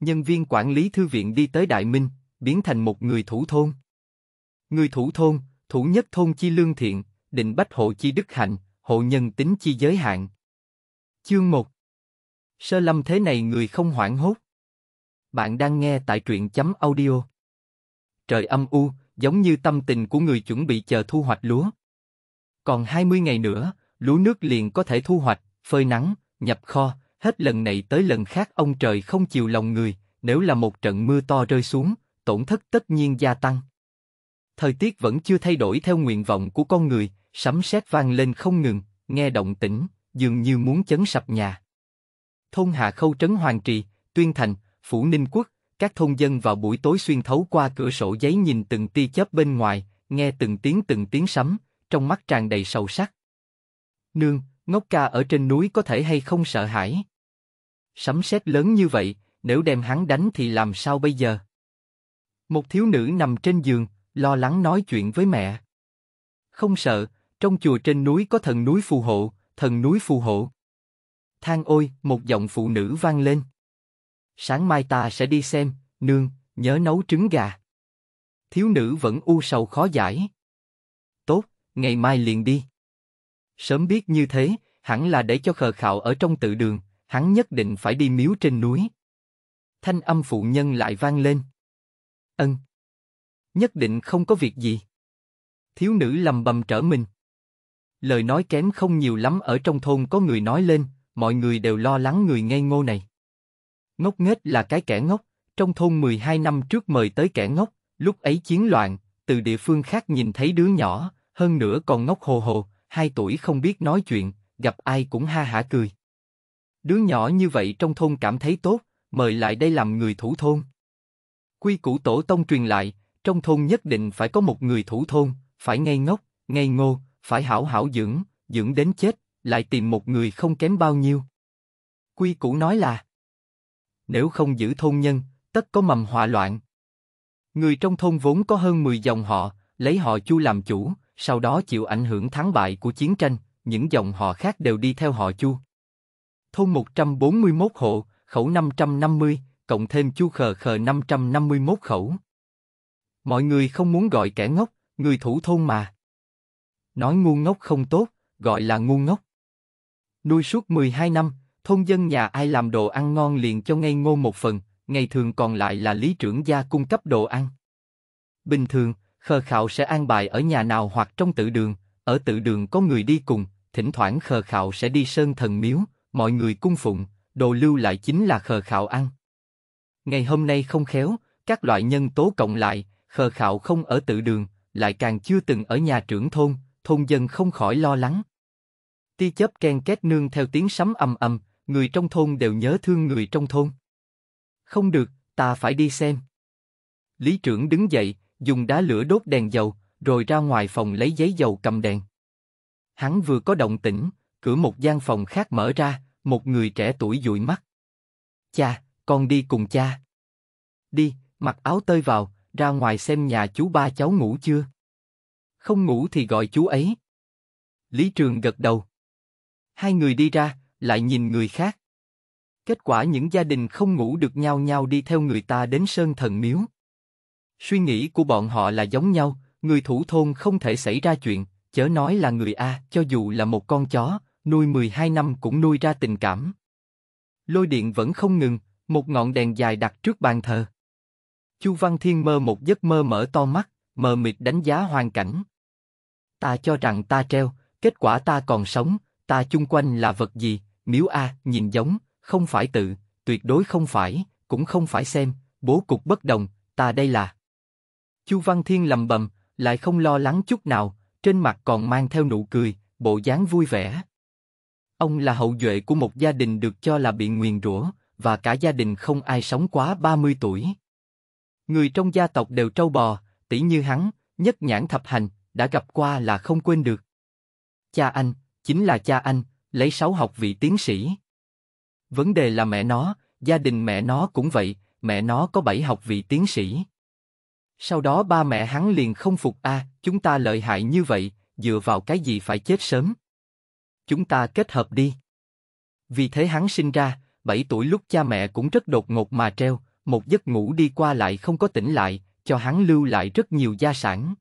nhân viên quản lý thư viện đi tới Đại Minh, biến thành một người thủ thôn. Người thủ thôn, thủ nhất thôn chi lương thiện, định bách hộ chi đức hạnh, hộ nhân tính chi giới hạn. Chương 1 Sơ lâm thế này người không hoảng hốt. Bạn đang nghe tại truyện chấm audio. Trời âm u, giống như tâm tình của người chuẩn bị chờ thu hoạch lúa. Còn 20 ngày nữa, lúa nước liền có thể thu hoạch, phơi nắng, nhập kho, hết lần này tới lần khác ông trời không chiều lòng người, nếu là một trận mưa to rơi xuống, tổn thất tất nhiên gia tăng. Thời tiết vẫn chưa thay đổi theo nguyện vọng của con người, sấm sét vang lên không ngừng, nghe động tĩnh, dường như muốn chấn sập nhà. Thôn hà Khâu trấn Hoàng Trì, Tuyên Thành, Phủ Ninh Quốc, các thôn dân vào buổi tối xuyên thấu qua cửa sổ giấy nhìn từng tia chớp bên ngoài, nghe từng tiếng từng tiếng sấm, trong mắt tràn đầy sầu sắc. Nương, ngốc ca ở trên núi có thể hay không sợ hãi? Sấm sét lớn như vậy, nếu đem hắn đánh thì làm sao bây giờ? Một thiếu nữ nằm trên giường, lo lắng nói chuyện với mẹ. Không sợ, trong chùa trên núi có thần núi phù hộ, thần núi phù hộ. Thang ôi, một giọng phụ nữ vang lên. Sáng mai ta sẽ đi xem, nương, nhớ nấu trứng gà. Thiếu nữ vẫn u sầu khó giải. Tốt, ngày mai liền đi. Sớm biết như thế, hẳn là để cho khờ khạo ở trong tự đường, hắn nhất định phải đi miếu trên núi. Thanh âm phụ nhân lại vang lên. Ân. Nhất định không có việc gì. Thiếu nữ lầm bầm trở mình. Lời nói kém không nhiều lắm ở trong thôn có người nói lên, mọi người đều lo lắng người ngây ngô này. Ngốc nghếch là cái kẻ ngốc, trong thôn 12 năm trước mời tới kẻ ngốc, lúc ấy chiến loạn, từ địa phương khác nhìn thấy đứa nhỏ, hơn nữa còn ngốc hồ hồ, hai tuổi không biết nói chuyện, gặp ai cũng ha hả cười. Đứa nhỏ như vậy trong thôn cảm thấy tốt, mời lại đây làm người thủ thôn. Quy củ tổ tông truyền lại, trong thôn nhất định phải có một người thủ thôn, phải ngây ngốc, ngây ngô, phải hảo hảo dưỡng, dưỡng đến chết, lại tìm một người không kém bao nhiêu. Quy củ nói là, nếu không giữ thôn nhân, tất có mầm họa loạn. Người trong thôn vốn có hơn 10 dòng họ, lấy họ Chu làm chủ, sau đó chịu ảnh hưởng thắng bại của chiến tranh, những dòng họ khác đều đi theo họ Chu thôn 141 hộ, khẩu 550, cộng thêm chu khờ khờ 551 khẩu. Mọi người không muốn gọi kẻ ngốc, người thủ thôn mà. Nói ngu ngốc không tốt, gọi là ngu ngốc. Nuôi suốt 12 năm, thôn dân nhà ai làm đồ ăn ngon liền cho ngay ngô một phần, ngày thường còn lại là lý trưởng gia cung cấp đồ ăn. Bình thường, khờ khạo sẽ an bài ở nhà nào hoặc trong tự đường, ở tự đường có người đi cùng, thỉnh thoảng khờ khạo sẽ đi sơn thần miếu, mọi người cung phụng, đồ lưu lại chính là khờ khạo ăn. Ngày hôm nay không khéo, các loại nhân tố cộng lại, khờ khạo không ở tự đường, lại càng chưa từng ở nhà trưởng thôn, thôn dân không khỏi lo lắng. Ti chớp ken két nương theo tiếng sấm ầm ầm, người trong thôn đều nhớ thương người trong thôn. Không được, ta phải đi xem. Lý trưởng đứng dậy, dùng đá lửa đốt đèn dầu, rồi ra ngoài phòng lấy giấy dầu cầm đèn. Hắn vừa có động tĩnh, cửa một gian phòng khác mở ra, một người trẻ tuổi dụi mắt. Cha, con đi cùng cha. Đi, mặc áo tơi vào, ra ngoài xem nhà chú ba cháu ngủ chưa. Không ngủ thì gọi chú ấy. Lý Trường gật đầu. Hai người đi ra, lại nhìn người khác. Kết quả những gia đình không ngủ được nhau nhau đi theo người ta đến sơn thần miếu. Suy nghĩ của bọn họ là giống nhau, người thủ thôn không thể xảy ra chuyện, chớ nói là người A, cho dù là một con chó, nuôi 12 năm cũng nuôi ra tình cảm. Lôi điện vẫn không ngừng, một ngọn đèn dài đặt trước bàn thờ. Chu Văn Thiên mơ một giấc mơ mở to mắt, mờ mịt đánh giá hoàn cảnh. Ta cho rằng ta treo, kết quả ta còn sống, ta chung quanh là vật gì, miếu A, nhìn giống, không phải tự, tuyệt đối không phải, cũng không phải xem, bố cục bất đồng, ta đây là. Chu Văn Thiên lầm bầm, lại không lo lắng chút nào, trên mặt còn mang theo nụ cười, bộ dáng vui vẻ. Ông là hậu duệ của một gia đình được cho là bị nguyền rủa, và cả gia đình không ai sống quá 30 tuổi. Người trong gia tộc đều trâu bò, tỷ như hắn, nhất nhãn thập hành, đã gặp qua là không quên được. Cha anh, chính là cha anh, lấy sáu học vị tiến sĩ. Vấn đề là mẹ nó, gia đình mẹ nó cũng vậy, mẹ nó có bảy học vị tiến sĩ. Sau đó ba mẹ hắn liền không phục a, à, chúng ta lợi hại như vậy, dựa vào cái gì phải chết sớm chúng ta kết hợp đi. Vì thế hắn sinh ra, 7 tuổi lúc cha mẹ cũng rất đột ngột mà treo, một giấc ngủ đi qua lại không có tỉnh lại, cho hắn lưu lại rất nhiều gia sản.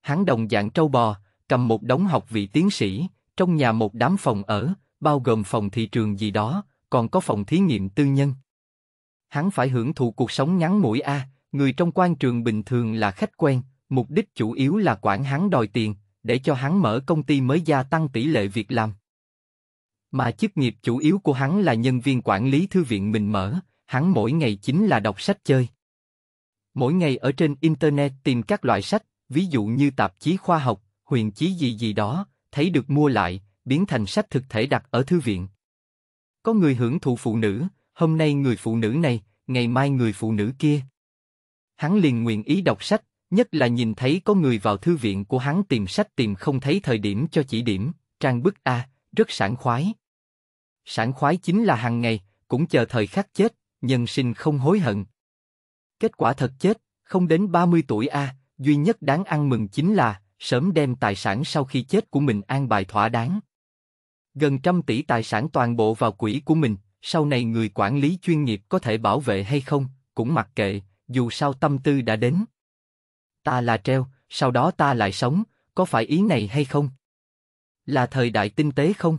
Hắn đồng dạng trâu bò, cầm một đống học vị tiến sĩ, trong nhà một đám phòng ở, bao gồm phòng thị trường gì đó, còn có phòng thí nghiệm tư nhân. Hắn phải hưởng thụ cuộc sống ngắn mũi a, người trong quan trường bình thường là khách quen, mục đích chủ yếu là quản hắn đòi tiền, để cho hắn mở công ty mới gia tăng tỷ lệ việc làm. Mà chức nghiệp chủ yếu của hắn là nhân viên quản lý thư viện mình mở, hắn mỗi ngày chính là đọc sách chơi. Mỗi ngày ở trên Internet tìm các loại sách, ví dụ như tạp chí khoa học, huyền chí gì gì đó, thấy được mua lại, biến thành sách thực thể đặt ở thư viện. Có người hưởng thụ phụ nữ, hôm nay người phụ nữ này, ngày mai người phụ nữ kia. Hắn liền nguyện ý đọc sách, nhất là nhìn thấy có người vào thư viện của hắn tìm sách tìm không thấy thời điểm cho chỉ điểm, trang bức a, rất sảng khoái. Sảng khoái chính là hàng ngày, cũng chờ thời khắc chết, nhân sinh không hối hận. Kết quả thật chết, không đến 30 tuổi a, duy nhất đáng ăn mừng chính là sớm đem tài sản sau khi chết của mình an bài thỏa đáng. Gần trăm tỷ tài sản toàn bộ vào quỹ của mình, sau này người quản lý chuyên nghiệp có thể bảo vệ hay không, cũng mặc kệ, dù sao tâm tư đã đến ta là treo, sau đó ta lại sống, có phải ý này hay không? Là thời đại tinh tế không?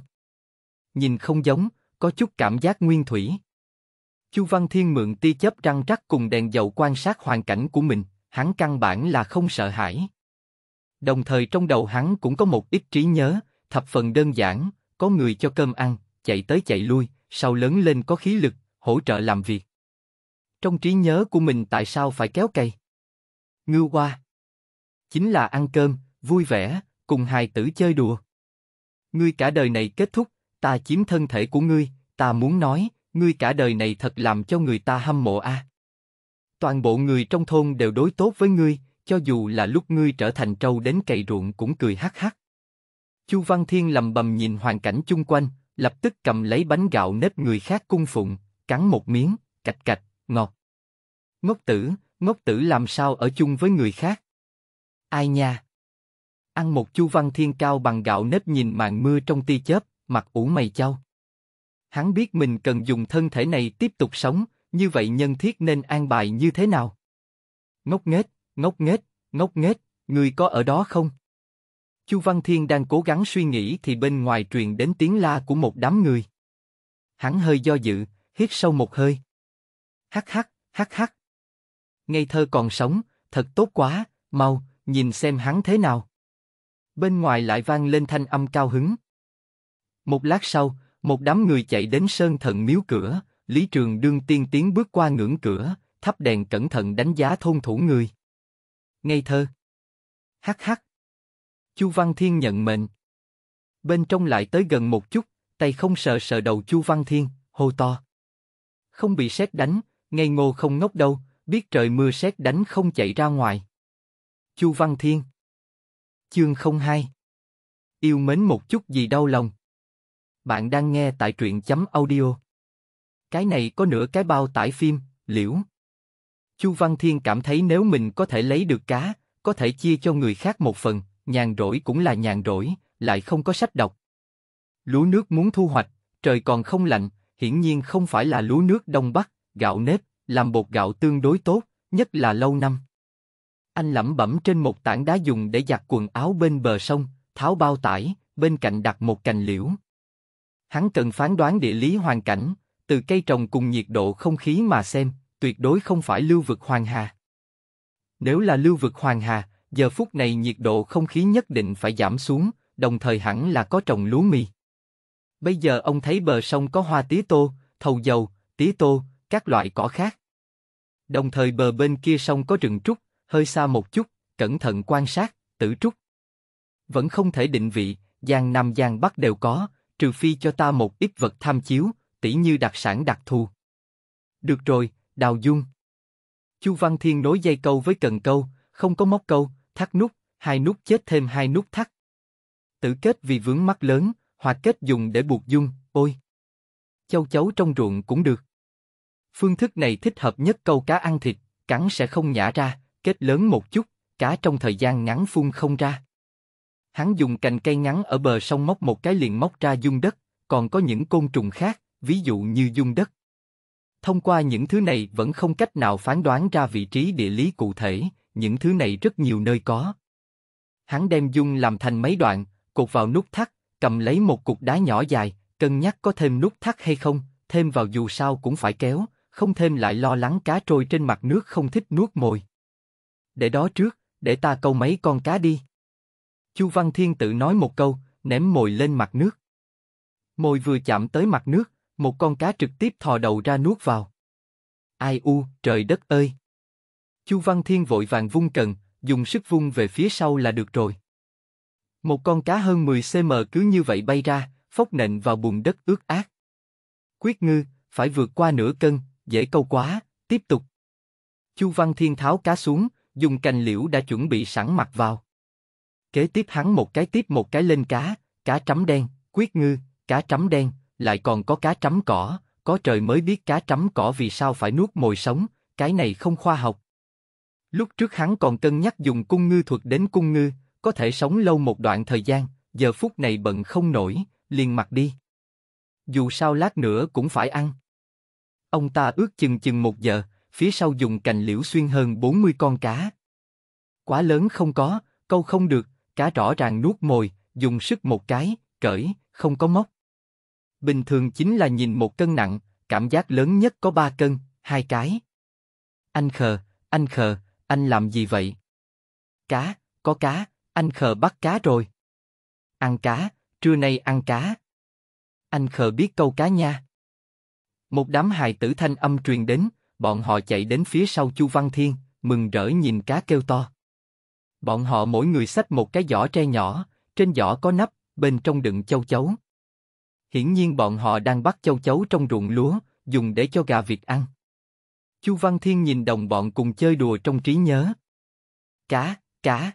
Nhìn không giống, có chút cảm giác nguyên thủy. Chu Văn Thiên mượn tia chớp răng rắc cùng đèn dầu quan sát hoàn cảnh của mình, hắn căn bản là không sợ hãi. Đồng thời trong đầu hắn cũng có một ít trí nhớ, thập phần đơn giản, có người cho cơm ăn, chạy tới chạy lui, sau lớn lên có khí lực, hỗ trợ làm việc. Trong trí nhớ của mình tại sao phải kéo cây? Ngư hoa. Chính là ăn cơm, vui vẻ, cùng hài tử chơi đùa. Ngươi cả đời này kết thúc, ta chiếm thân thể của ngươi, ta muốn nói, ngươi cả đời này thật làm cho người ta hâm mộ a. À. Toàn bộ người trong thôn đều đối tốt với ngươi, cho dù là lúc ngươi trở thành trâu đến cày ruộng cũng cười hắc hắc. Chu Văn Thiên lầm bầm nhìn hoàn cảnh chung quanh, lập tức cầm lấy bánh gạo nếp người khác cung phụng, cắn một miếng, cạch cạch, ngọt. Ngốc tử, ngốc tử làm sao ở chung với người khác. Ai nha? Ăn một chu văn thiên cao bằng gạo nếp nhìn màn mưa trong tia chớp, mặt ủ mày chau. Hắn biết mình cần dùng thân thể này tiếp tục sống, như vậy nhân thiết nên an bài như thế nào? Ngốc nghếch, ngốc nghếch, ngốc nghếch, người có ở đó không? Chu Văn Thiên đang cố gắng suy nghĩ thì bên ngoài truyền đến tiếng la của một đám người. Hắn hơi do dự, hít sâu một hơi. Hắc hắc, hắc hắc ngây thơ còn sống, thật tốt quá, mau, nhìn xem hắn thế nào. Bên ngoài lại vang lên thanh âm cao hứng. Một lát sau, một đám người chạy đến sơn thần miếu cửa, Lý Trường đương tiên tiến bước qua ngưỡng cửa, thắp đèn cẩn thận đánh giá thôn thủ người. Ngây thơ. Hắc hắc. Chu Văn Thiên nhận mệnh. Bên trong lại tới gần một chút, tay không sợ sợ đầu Chu Văn Thiên, hô to. Không bị sét đánh, ngây ngô không ngốc đâu, biết trời mưa sét đánh không chạy ra ngoài. Chu Văn Thiên Chương 02 Yêu mến một chút gì đau lòng Bạn đang nghe tại truyện chấm audio Cái này có nửa cái bao tải phim, liễu Chu Văn Thiên cảm thấy nếu mình có thể lấy được cá, có thể chia cho người khác một phần, nhàn rỗi cũng là nhàn rỗi, lại không có sách đọc. Lúa nước muốn thu hoạch, trời còn không lạnh, hiển nhiên không phải là lúa nước Đông Bắc, gạo nếp, làm bột gạo tương đối tốt, nhất là lâu năm. Anh lẩm bẩm trên một tảng đá dùng để giặt quần áo bên bờ sông, tháo bao tải, bên cạnh đặt một cành liễu. Hắn cần phán đoán địa lý hoàn cảnh, từ cây trồng cùng nhiệt độ không khí mà xem, tuyệt đối không phải lưu vực Hoàng Hà. Nếu là lưu vực Hoàng Hà, giờ phút này nhiệt độ không khí nhất định phải giảm xuống, đồng thời hẳn là có trồng lúa mì. Bây giờ ông thấy bờ sông có hoa tía tô, thầu dầu, tía tô, các loại cỏ khác. Đồng thời bờ bên kia sông có rừng trúc, hơi xa một chút, cẩn thận quan sát, tử trúc. Vẫn không thể định vị, Giang Nam Giang Bắc đều có, trừ phi cho ta một ít vật tham chiếu, tỉ như đặc sản đặc thù. Được rồi, Đào Dung. Chu Văn Thiên nối dây câu với cần câu, không có móc câu, thắt nút, hai nút chết thêm hai nút thắt. Tử kết vì vướng mắt lớn, hoặc kết dùng để buộc dung, ôi. Châu chấu trong ruộng cũng được. Phương thức này thích hợp nhất câu cá ăn thịt, cắn sẽ không nhả ra, kết lớn một chút, cá trong thời gian ngắn phun không ra. Hắn dùng cành cây ngắn ở bờ sông móc một cái liền móc ra dung đất, còn có những côn trùng khác, ví dụ như dung đất. Thông qua những thứ này vẫn không cách nào phán đoán ra vị trí địa lý cụ thể, những thứ này rất nhiều nơi có. Hắn đem dung làm thành mấy đoạn, cột vào nút thắt, cầm lấy một cục đá nhỏ dài, cân nhắc có thêm nút thắt hay không, thêm vào dù sao cũng phải kéo, không thêm lại lo lắng cá trôi trên mặt nước không thích nuốt mồi. Để đó trước, để ta câu mấy con cá đi. Chu Văn Thiên tự nói một câu, ném mồi lên mặt nước. Mồi vừa chạm tới mặt nước, một con cá trực tiếp thò đầu ra nuốt vào. Ai u, trời đất ơi! Chu Văn Thiên vội vàng vung cần, dùng sức vung về phía sau là được rồi. Một con cá hơn 10 cm cứ như vậy bay ra, phốc nện vào bùn đất ướt át. Quyết ngư, phải vượt qua nửa cân, dễ câu quá, tiếp tục. Chu Văn Thiên tháo cá xuống, dùng cành liễu đã chuẩn bị sẵn mặt vào. Kế tiếp hắn một cái tiếp một cái lên cá, cá trắm đen, quyết ngư, cá trắm đen, lại còn có cá trắm cỏ, có trời mới biết cá trắm cỏ vì sao phải nuốt mồi sống, cái này không khoa học. Lúc trước hắn còn cân nhắc dùng cung ngư thuật đến cung ngư, có thể sống lâu một đoạn thời gian, giờ phút này bận không nổi, liền mặc đi. Dù sao lát nữa cũng phải ăn. Ông ta ước chừng chừng một giờ, phía sau dùng cành liễu xuyên hơn 40 con cá. Quá lớn không có, câu không được, cá rõ ràng nuốt mồi, dùng sức một cái, cởi, không có móc. Bình thường chính là nhìn một cân nặng, cảm giác lớn nhất có ba cân, hai cái. Anh khờ, anh khờ, anh làm gì vậy? Cá, có cá, anh khờ bắt cá rồi. Ăn cá, trưa nay ăn cá. Anh khờ biết câu cá nha. Một đám hài tử thanh âm truyền đến, bọn họ chạy đến phía sau Chu Văn Thiên, mừng rỡ nhìn cá kêu to. Bọn họ mỗi người xách một cái giỏ tre nhỏ, trên giỏ có nắp, bên trong đựng châu chấu. Hiển nhiên bọn họ đang bắt châu chấu trong ruộng lúa, dùng để cho gà Việt ăn. Chu Văn Thiên nhìn đồng bọn cùng chơi đùa trong trí nhớ. Cá, cá.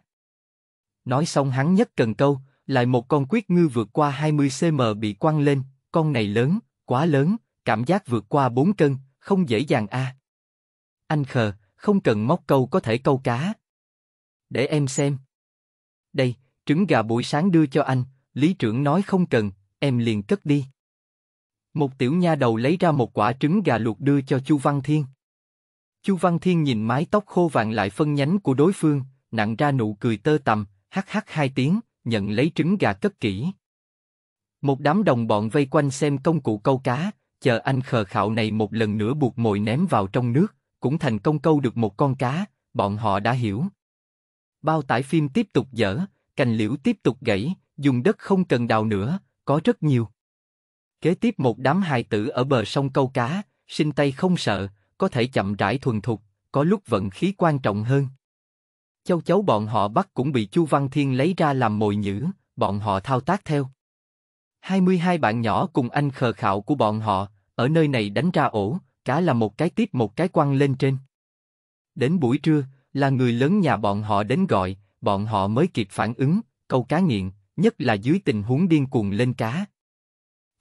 Nói xong hắn nhất cần câu, lại một con quyết ngư vượt qua 20 cm bị quăng lên, con này lớn, quá lớn, cảm giác vượt qua 4 cân, không dễ dàng a. À. Anh khờ, không cần móc câu có thể câu cá. Để em xem. Đây, trứng gà buổi sáng đưa cho anh, lý trưởng nói không cần, em liền cất đi. Một tiểu nha đầu lấy ra một quả trứng gà luộc đưa cho Chu Văn Thiên. Chu Văn Thiên nhìn mái tóc khô vàng lại phân nhánh của đối phương, nặng ra nụ cười tơ tầm, hắc hắc hai tiếng, nhận lấy trứng gà cất kỹ. Một đám đồng bọn vây quanh xem công cụ câu cá, chờ anh khờ khạo này một lần nữa buộc mồi ném vào trong nước, cũng thành công câu được một con cá, bọn họ đã hiểu. Bao tải phim tiếp tục dở, cành liễu tiếp tục gãy, dùng đất không cần đào nữa, có rất nhiều. Kế tiếp một đám hài tử ở bờ sông câu cá, sinh tay không sợ, có thể chậm rãi thuần thục, có lúc vận khí quan trọng hơn. Châu cháu bọn họ bắt cũng bị Chu Văn Thiên lấy ra làm mồi nhữ, bọn họ thao tác theo. 22 bạn nhỏ cùng anh khờ khạo của bọn họ, ở nơi này đánh ra ổ, cả là một cái tiếp một cái quăng lên trên. Đến buổi trưa, là người lớn nhà bọn họ đến gọi, bọn họ mới kịp phản ứng, câu cá nghiện, nhất là dưới tình huống điên cuồng lên cá.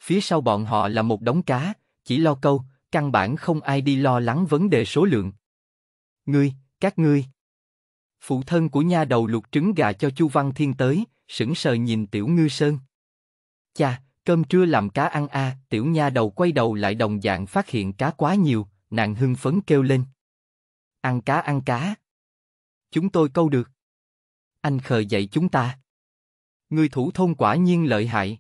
Phía sau bọn họ là một đống cá, chỉ lo câu, căn bản không ai đi lo lắng vấn đề số lượng. Ngươi, các ngươi. Phụ thân của nha đầu luộc trứng gà cho Chu Văn Thiên tới, sững sờ nhìn Tiểu Ngư Sơn cha cơm trưa làm cá ăn à, tiểu nha đầu quay đầu lại đồng dạng phát hiện cá quá nhiều, nàng hưng phấn kêu lên. Ăn cá ăn cá. Chúng tôi câu được. Anh khờ dạy chúng ta. Người thủ thôn quả nhiên lợi hại.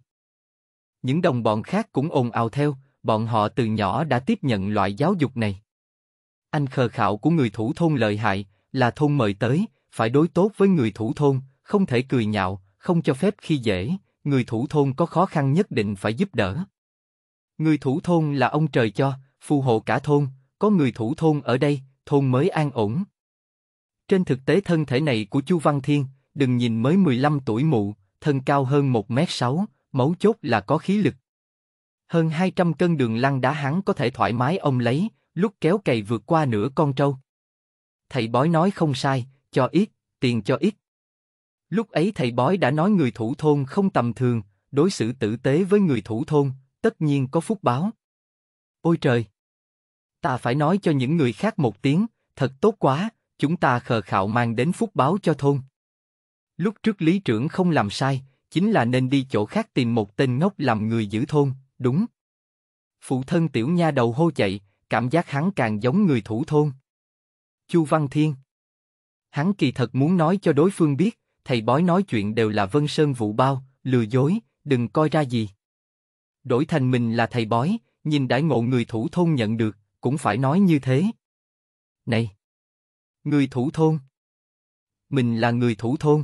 Những đồng bọn khác cũng ồn ào theo, bọn họ từ nhỏ đã tiếp nhận loại giáo dục này. Anh khờ khạo của người thủ thôn lợi hại, là thôn mời tới, phải đối tốt với người thủ thôn, không thể cười nhạo, không cho phép khi dễ, người thủ thôn có khó khăn nhất định phải giúp đỡ. Người thủ thôn là ông trời cho, phù hộ cả thôn, có người thủ thôn ở đây, thôn mới an ổn. Trên thực tế thân thể này của Chu Văn Thiên, đừng nhìn mới 15 tuổi mụ, thân cao hơn 1m6, mấu chốt là có khí lực. Hơn 200 cân đường lăn đá hắn có thể thoải mái ông lấy, lúc kéo cày vượt qua nửa con trâu. Thầy bói nói không sai, cho ít, tiền cho ít. Lúc ấy thầy bói đã nói người thủ thôn không tầm thường, đối xử tử tế với người thủ thôn, tất nhiên có phúc báo. Ôi trời! Ta phải nói cho những người khác một tiếng, thật tốt quá, chúng ta khờ khạo mang đến phúc báo cho thôn. Lúc trước lý trưởng không làm sai, chính là nên đi chỗ khác tìm một tên ngốc làm người giữ thôn, đúng. Phụ thân tiểu nha đầu hô chạy, cảm giác hắn càng giống người thủ thôn. Chu Văn Thiên Hắn kỳ thật muốn nói cho đối phương biết, thầy bói nói chuyện đều là vân sơn vụ bao, lừa dối, đừng coi ra gì. Đổi thành mình là thầy bói, nhìn đãi ngộ người thủ thôn nhận được, cũng phải nói như thế. Này! Người thủ thôn! Mình là người thủ thôn.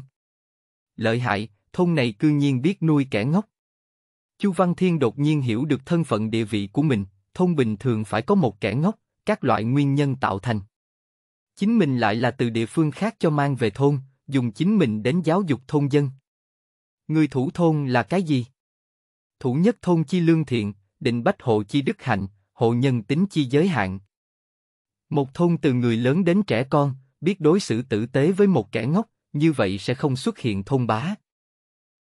Lợi hại, thôn này cư nhiên biết nuôi kẻ ngốc. Chu Văn Thiên đột nhiên hiểu được thân phận địa vị của mình, thôn bình thường phải có một kẻ ngốc, các loại nguyên nhân tạo thành. Chính mình lại là từ địa phương khác cho mang về thôn, dùng chính mình đến giáo dục thôn dân. Người thủ thôn là cái gì? Thủ nhất thôn chi lương thiện, định bách hộ chi đức hạnh, hộ nhân tính chi giới hạn. Một thôn từ người lớn đến trẻ con, biết đối xử tử tế với một kẻ ngốc, như vậy sẽ không xuất hiện thôn bá.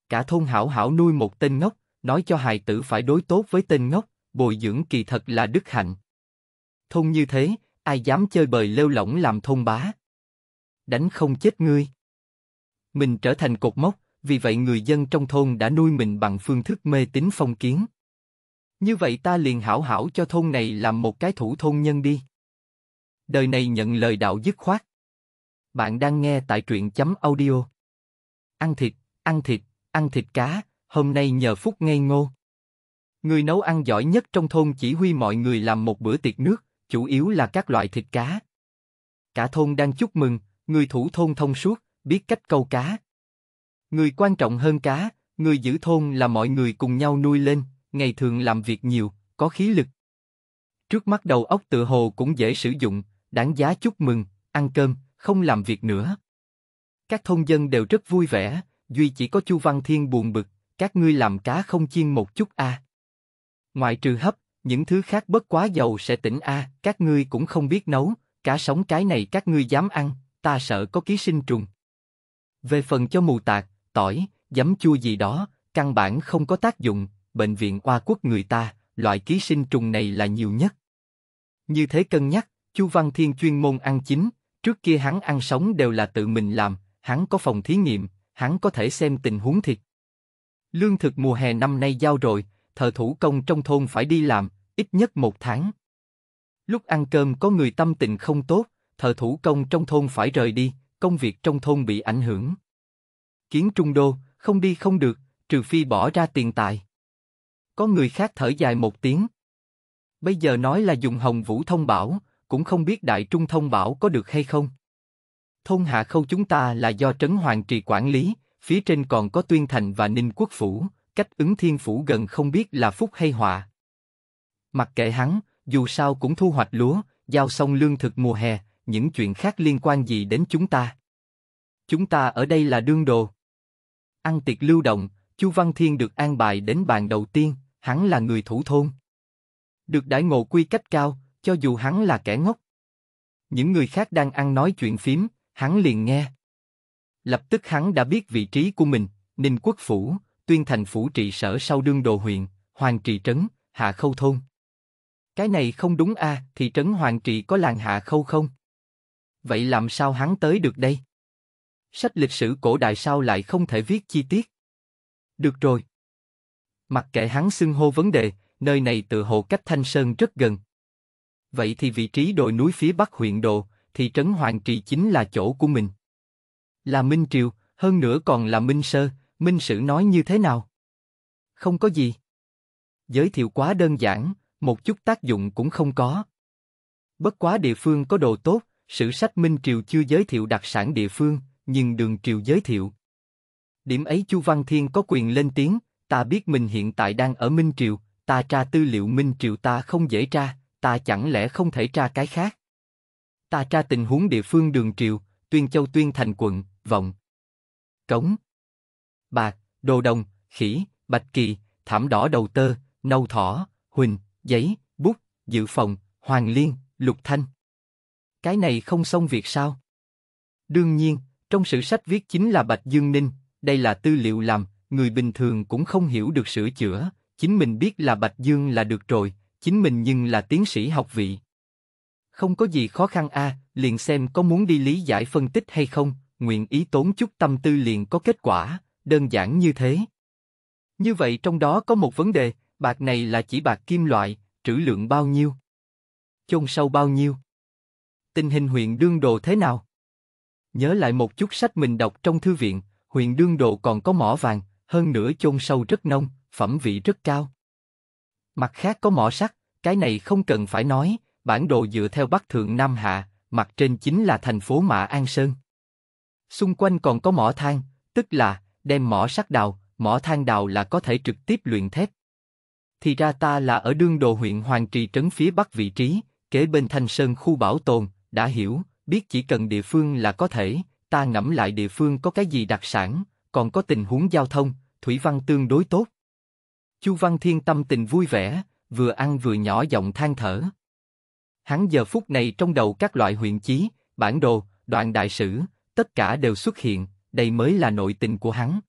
Cả thôn hảo hảo nuôi một tên ngốc, nói cho hài tử phải đối tốt với tên ngốc, bồi dưỡng kỳ thật là đức hạnh. Thôn như thế, ai dám chơi bời lêu lỏng làm thôn bá? Đánh không chết ngươi. Mình trở thành cột mốc, vì vậy người dân trong thôn đã nuôi mình bằng phương thức mê tín phong kiến. Như vậy ta liền hảo hảo cho thôn này làm một cái thủ thôn nhân đi. Đời này nhận lời đạo dứt khoát. Bạn đang nghe tại truyện chấm audio. Ăn thịt, ăn thịt, ăn thịt cá, hôm nay nhờ Phúc ngây ngô. Người nấu ăn giỏi nhất trong thôn chỉ huy mọi người làm một bữa tiệc nước, chủ yếu là các loại thịt cá. Cả thôn đang chúc mừng, người thủ thôn thông suốt, biết cách câu cá. Người quan trọng hơn cá, người giữ thôn là mọi người cùng nhau nuôi lên, ngày thường làm việc nhiều, có khí lực. Trước mắt đầu óc tự hồ cũng dễ sử dụng, đáng giá chúc mừng, ăn cơm, không làm việc nữa. Các thôn dân đều rất vui vẻ, duy chỉ có Chu Văn Thiên buồn bực, các ngươi làm cá không chiên một chút a. À. Ngoại trừ hấp, những thứ khác bất quá dầu sẽ tỉnh a, à, các ngươi cũng không biết nấu, cá sống cái này các ngươi dám ăn, ta sợ có ký sinh trùng. Về phần cho mù tạt, tỏi, giấm chua gì đó, căn bản không có tác dụng, bệnh viện oa quốc người ta, loại ký sinh trùng này là nhiều nhất. Như thế cân nhắc, Chu Văn Thiên chuyên môn ăn chính, trước kia hắn ăn sống đều là tự mình làm, hắn có phòng thí nghiệm, hắn có thể xem tình huống thiệt. Lương thực mùa hè năm nay giao rồi, thợ thủ công trong thôn phải đi làm, ít nhất một tháng. Lúc ăn cơm có người tâm tình không tốt, thợ thủ công trong thôn phải rời đi, công việc trong thôn bị ảnh hưởng. Kiến trung đô, không đi không được, trừ phi bỏ ra tiền tài. Có người khác thở dài một tiếng. Bây giờ nói là dùng hồng vũ thông bảo, cũng không biết đại trung thông bảo có được hay không. Thôn hạ khâu chúng ta là do trấn hoàng trì quản lý, phía trên còn có tuyên thành và ninh quốc phủ, cách ứng thiên phủ gần không biết là phúc hay họa. Mặc kệ hắn, dù sao cũng thu hoạch lúa, giao xong lương thực mùa hè, những chuyện khác liên quan gì đến chúng ta? Chúng ta ở đây là đương đồ. Ăn tiệc lưu động, Chu Văn Thiên được an bài đến bàn đầu tiên, hắn là người thủ thôn. Được đãi ngộ quy cách cao, cho dù hắn là kẻ ngốc. Những người khác đang ăn nói chuyện phím, hắn liền nghe. Lập tức hắn đã biết vị trí của mình, Ninh Quốc Phủ, Tuyên Thành Phủ trị sở sau đương đồ huyện, Hoàng Trị Trấn, Hạ Khâu Thôn. Cái này không đúng a à, thị trấn Hoàng Trị có làng Hạ Khâu không? Vậy làm sao hắn tới được đây? Sách lịch sử cổ đại sao lại không thể viết chi tiết? Được rồi. Mặc kệ hắn xưng hô vấn đề, nơi này tự hồ cách Thanh Sơn rất gần. Vậy thì vị trí đồi núi phía bắc huyện Đồ, thị trấn Hoàng Trì chính là chỗ của mình. Là Minh Triều, hơn nữa còn là Minh Sơ, Minh Sử nói như thế nào? Không có gì. Giới thiệu quá đơn giản, một chút tác dụng cũng không có. Bất quá địa phương có đồ tốt, Sử sách Minh Triều chưa giới thiệu đặc sản địa phương, nhưng Đường Triều giới thiệu. Điểm ấy Chu Văn Thiên có quyền lên tiếng, ta biết mình hiện tại đang ở Minh Triều, ta tra tư liệu Minh Triều ta không dễ tra, ta chẳng lẽ không thể tra cái khác. Ta tra tình huống địa phương Đường Triều, Tuyên Châu Tuyên Thành quận, Vọng. Cống. Bạc, Đồ Đồng, Khỉ, Bạch Kỳ, Thảm Đỏ Đầu Tơ, Nâu Thỏ, Huỳnh, Giấy, Bút, Dự Phòng, Hoàng Liên, Lục Thanh. Cái này không xong việc sao? Đương nhiên, trong sử sách viết chính là Bạch Dương Ninh, đây là tư liệu làm, người bình thường cũng không hiểu được sửa chữa, chính mình biết là Bạch Dương là được rồi, chính mình nhưng là tiến sĩ học vị. Không có gì khó khăn a, liền xem có muốn đi lý giải phân tích hay không, nguyện ý tốn chút tâm tư liền có kết quả, đơn giản như thế. Như vậy trong đó có một vấn đề, bạc này là chỉ bạc kim loại, trữ lượng bao nhiêu? Chôn sâu bao nhiêu? tình hình huyện Đương Đồ thế nào? Nhớ lại một chút sách mình đọc trong thư viện, huyện Đương Đồ còn có mỏ vàng, hơn nữa chôn sâu rất nông, phẩm vị rất cao. Mặt khác có mỏ sắt, cái này không cần phải nói, bản đồ dựa theo Bắc Thượng Nam Hạ, mặt trên chính là thành phố Mã An Sơn. Xung quanh còn có mỏ than, tức là đem mỏ sắt đào, mỏ than đào là có thể trực tiếp luyện thép. Thì ra ta là ở đương đồ huyện Hoàng Trì trấn phía bắc vị trí, kế bên Thanh Sơn khu bảo tồn, đã hiểu, biết chỉ cần địa phương là có thể, ta ngẫm lại địa phương có cái gì đặc sản, còn có tình huống giao thông, thủy văn tương đối tốt. Chu Văn Thiên tâm tình vui vẻ, vừa ăn vừa nhỏ giọng than thở. Hắn giờ phút này trong đầu các loại huyện chí, bản đồ, đoạn đại sử, tất cả đều xuất hiện, đây mới là nội tình của hắn.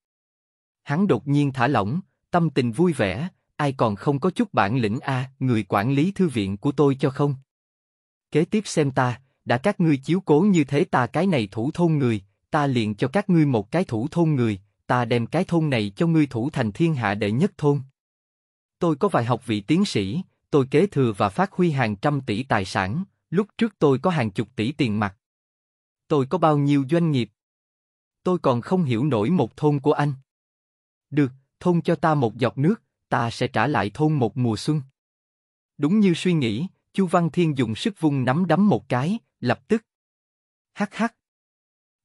Hắn đột nhiên thả lỏng, tâm tình vui vẻ, ai còn không có chút bản lĩnh a, người quản lý thư viện của tôi cho không? Kế tiếp xem ta, đã các ngươi chiếu cố như thế ta cái này thủ thôn người, ta liền cho các ngươi một cái thủ thôn người, ta đem cái thôn này cho ngươi thủ thành thiên hạ đệ nhất thôn. Tôi có vài học vị tiến sĩ, tôi kế thừa và phát huy hàng trăm tỷ tài sản, lúc trước tôi có hàng chục tỷ tiền mặt. Tôi có bao nhiêu doanh nghiệp? Tôi còn không hiểu nổi một thôn của anh. Được, thôn cho ta một giọt nước, ta sẽ trả lại thôn một mùa xuân. Đúng như suy nghĩ, Chu Văn Thiên dùng sức vung nắm đấm một cái, lập tức. Hắc hắc.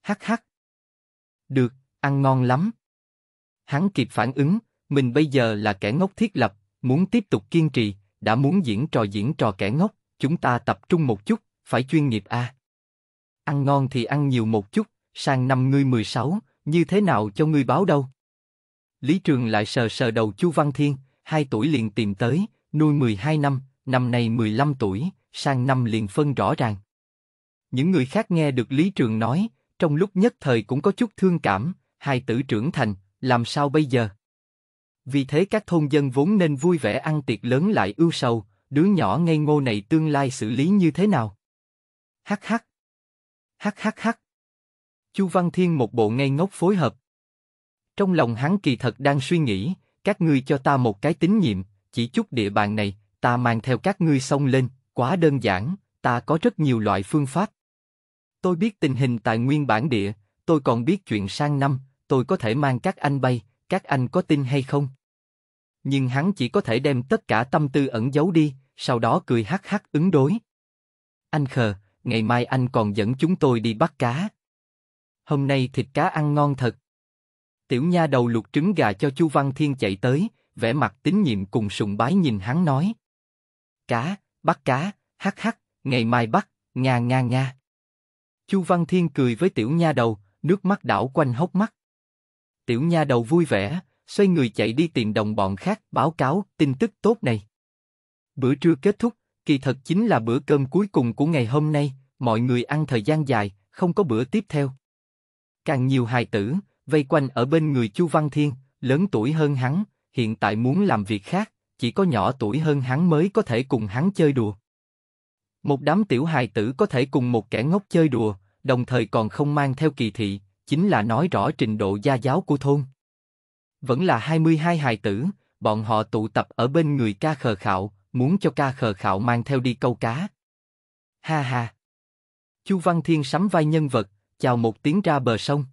Hắc hắc. Được, ăn ngon lắm. Hắn kịp phản ứng, mình bây giờ là kẻ ngốc thiết lập, muốn tiếp tục kiên trì, đã muốn diễn trò diễn trò kẻ ngốc, chúng ta tập trung một chút, phải chuyên nghiệp a. À. Ăn ngon thì ăn nhiều một chút, sang năm ngươi 16, như thế nào cho ngươi báo đâu. Lý Trường lại sờ sờ đầu Chu Văn Thiên, hai tuổi liền tìm tới, nuôi 12 năm, năm nay 15 tuổi, sang năm liền phân rõ ràng. Những người khác nghe được Lý Trường nói, trong lúc nhất thời cũng có chút thương cảm, hai tử trưởng thành, làm sao bây giờ? Vì thế các thôn dân vốn nên vui vẻ ăn tiệc lớn lại ưu sầu, đứa nhỏ ngây ngô này tương lai xử lý như thế nào? Hắc hắc. Hắc hắc hắc. Chu Văn Thiên một bộ ngây ngốc phối hợp. Trong lòng hắn kỳ thật đang suy nghĩ, các ngươi cho ta một cái tín nhiệm, chỉ chút địa bàn này, ta mang theo các ngươi xông lên, quá đơn giản, ta có rất nhiều loại phương pháp. Tôi biết tình hình tại nguyên bản địa, tôi còn biết chuyện sang năm, tôi có thể mang các anh bay, các anh có tin hay không? Nhưng hắn chỉ có thể đem tất cả tâm tư ẩn giấu đi, sau đó cười hắc hắc ứng đối. Anh khờ, ngày mai anh còn dẫn chúng tôi đi bắt cá. Hôm nay thịt cá ăn ngon thật. Tiểu nha đầu luộc trứng gà cho Chu Văn Thiên chạy tới, vẻ mặt tín nhiệm cùng sùng bái nhìn hắn nói. Cá, bắt cá, hắc hắc, ngày mai bắt, nga nga nga. Chu Văn Thiên cười với tiểu nha đầu, nước mắt đảo quanh hốc mắt. Tiểu nha đầu vui vẻ, xoay người chạy đi tìm đồng bọn khác báo cáo tin tức tốt này. Bữa trưa kết thúc, kỳ thật chính là bữa cơm cuối cùng của ngày hôm nay, mọi người ăn thời gian dài, không có bữa tiếp theo. Càng nhiều hài tử, vây quanh ở bên người Chu Văn Thiên, lớn tuổi hơn hắn, hiện tại muốn làm việc khác, chỉ có nhỏ tuổi hơn hắn mới có thể cùng hắn chơi đùa. Một đám tiểu hài tử có thể cùng một kẻ ngốc chơi đùa, đồng thời còn không mang theo kỳ thị, chính là nói rõ trình độ gia giáo của thôn. Vẫn là 22 hài tử, bọn họ tụ tập ở bên người ca khờ khạo, muốn cho ca khờ khạo mang theo đi câu cá. Ha ha! Chu Văn Thiên sắm vai nhân vật, chào một tiếng ra bờ sông.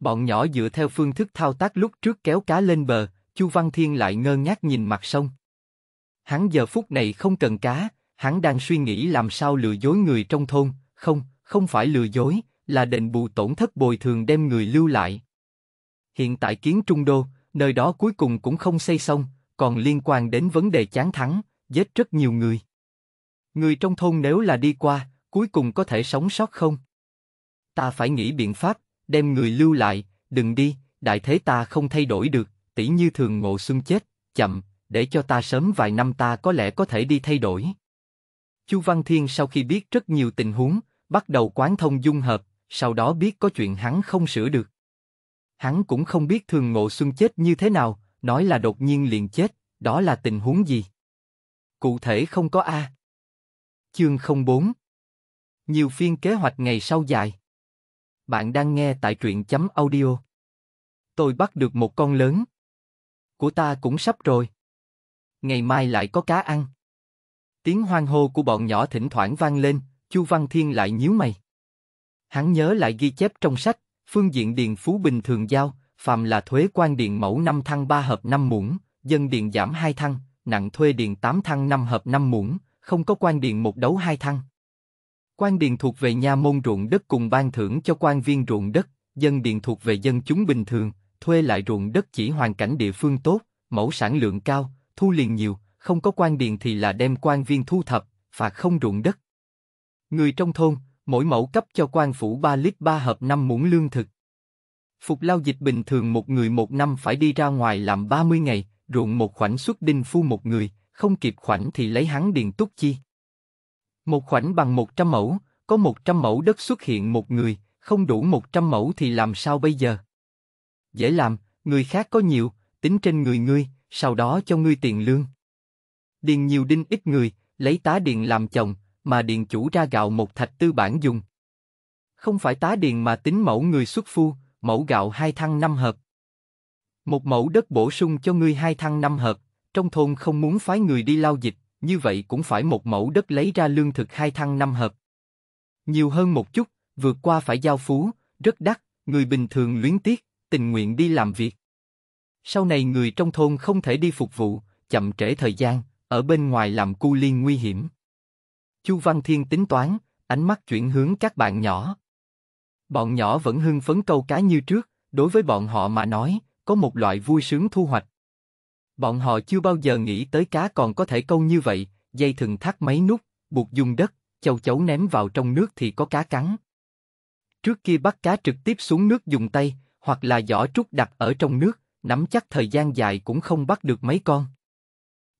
Bọn nhỏ dựa theo phương thức thao tác lúc trước kéo cá lên bờ, Chu Văn Thiên lại ngơ ngác nhìn mặt sông. Hắn giờ phút này không cần cá, hắn đang suy nghĩ làm sao lừa dối người trong thôn, không, không phải lừa dối, là đền bù tổn thất bồi thường đem người lưu lại. Hiện tại kiến trung đô, nơi đó cuối cùng cũng không xây xong, còn liên quan đến vấn đề chán thắng, giết rất nhiều người. Người trong thôn nếu là đi qua, cuối cùng có thể sống sót không? Ta phải nghĩ biện pháp, đem người lưu lại, đừng đi, đại thế ta không thay đổi được, tỷ như thường ngộ xuân chết, chậm, để cho ta sớm vài năm ta có lẽ có thể đi thay đổi. Chu Văn Thiên sau khi biết rất nhiều tình huống, bắt đầu quán thông dung hợp, sau đó biết có chuyện hắn không sửa được. Hắn cũng không biết thường ngộ xuân chết như thế nào, nói là đột nhiên liền chết, đó là tình huống gì? Cụ thể không có A. À. Chương 04 Nhiều phiên kế hoạch ngày sau dài. Bạn đang nghe tại truyện chấm audio. Tôi bắt được một con lớn. Của ta cũng sắp rồi. Ngày mai lại có cá ăn. Tiếng hoang hô của bọn nhỏ thỉnh thoảng vang lên, Chu Văn Thiên lại nhíu mày. Hắn nhớ lại ghi chép trong sách, phương diện Điền Phú Bình thường giao, phàm là thuế quan điện mẫu năm thăng ba hợp năm muỗng, dân điện giảm hai thăng, nặng thuê điện tám thăng năm hợp năm muỗng, không có quan điện một đấu hai thăng. Quan điện thuộc về nha môn ruộng đất cùng ban thưởng cho quan viên ruộng đất, dân điện thuộc về dân chúng bình thường, thuê lại ruộng đất chỉ hoàn cảnh địa phương tốt, mẫu sản lượng cao, thu liền nhiều, không có quan điện thì là đem quan viên thu thập, phạt không ruộng đất. Người trong thôn, mỗi mẫu cấp cho quan phủ 3 lít 3 hợp 5 muỗng lương thực. Phục lao dịch bình thường một người một năm phải đi ra ngoài làm 30 ngày, ruộng một khoảnh xuất đinh phu một người, không kịp khoảnh thì lấy hắn điền túc chi. Một khoảnh bằng 100 mẫu, có 100 mẫu đất xuất hiện một người, không đủ 100 mẫu thì làm sao bây giờ? Dễ làm, người khác có nhiều, tính trên người ngươi, sau đó cho ngươi tiền lương. Điền nhiều đinh ít người, lấy tá điền làm chồng, mà điền chủ ra gạo một thạch tư bản dùng. Không phải tá điền mà tính mẫu người xuất phu, mẫu gạo hai thăng năm hợp. Một mẫu đất bổ sung cho ngươi hai thăng năm hợp, trong thôn không muốn phái người đi lao dịch, như vậy cũng phải một mẫu đất lấy ra lương thực hai thăng năm hợp. Nhiều hơn một chút, vượt qua phải giao phú, rất đắt, người bình thường luyến tiếc, tình nguyện đi làm việc. Sau này người trong thôn không thể đi phục vụ, chậm trễ thời gian, ở bên ngoài làm cu liên nguy hiểm. Chu Văn Thiên tính toán, ánh mắt chuyển hướng các bạn nhỏ. Bọn nhỏ vẫn hưng phấn câu cá như trước, đối với bọn họ mà nói, có một loại vui sướng thu hoạch. Bọn họ chưa bao giờ nghĩ tới cá còn có thể câu như vậy, dây thừng thắt mấy nút, buộc dùng đất, châu chấu ném vào trong nước thì có cá cắn. Trước kia bắt cá trực tiếp xuống nước dùng tay, hoặc là giỏ trúc đặt ở trong nước, nắm chắc thời gian dài cũng không bắt được mấy con.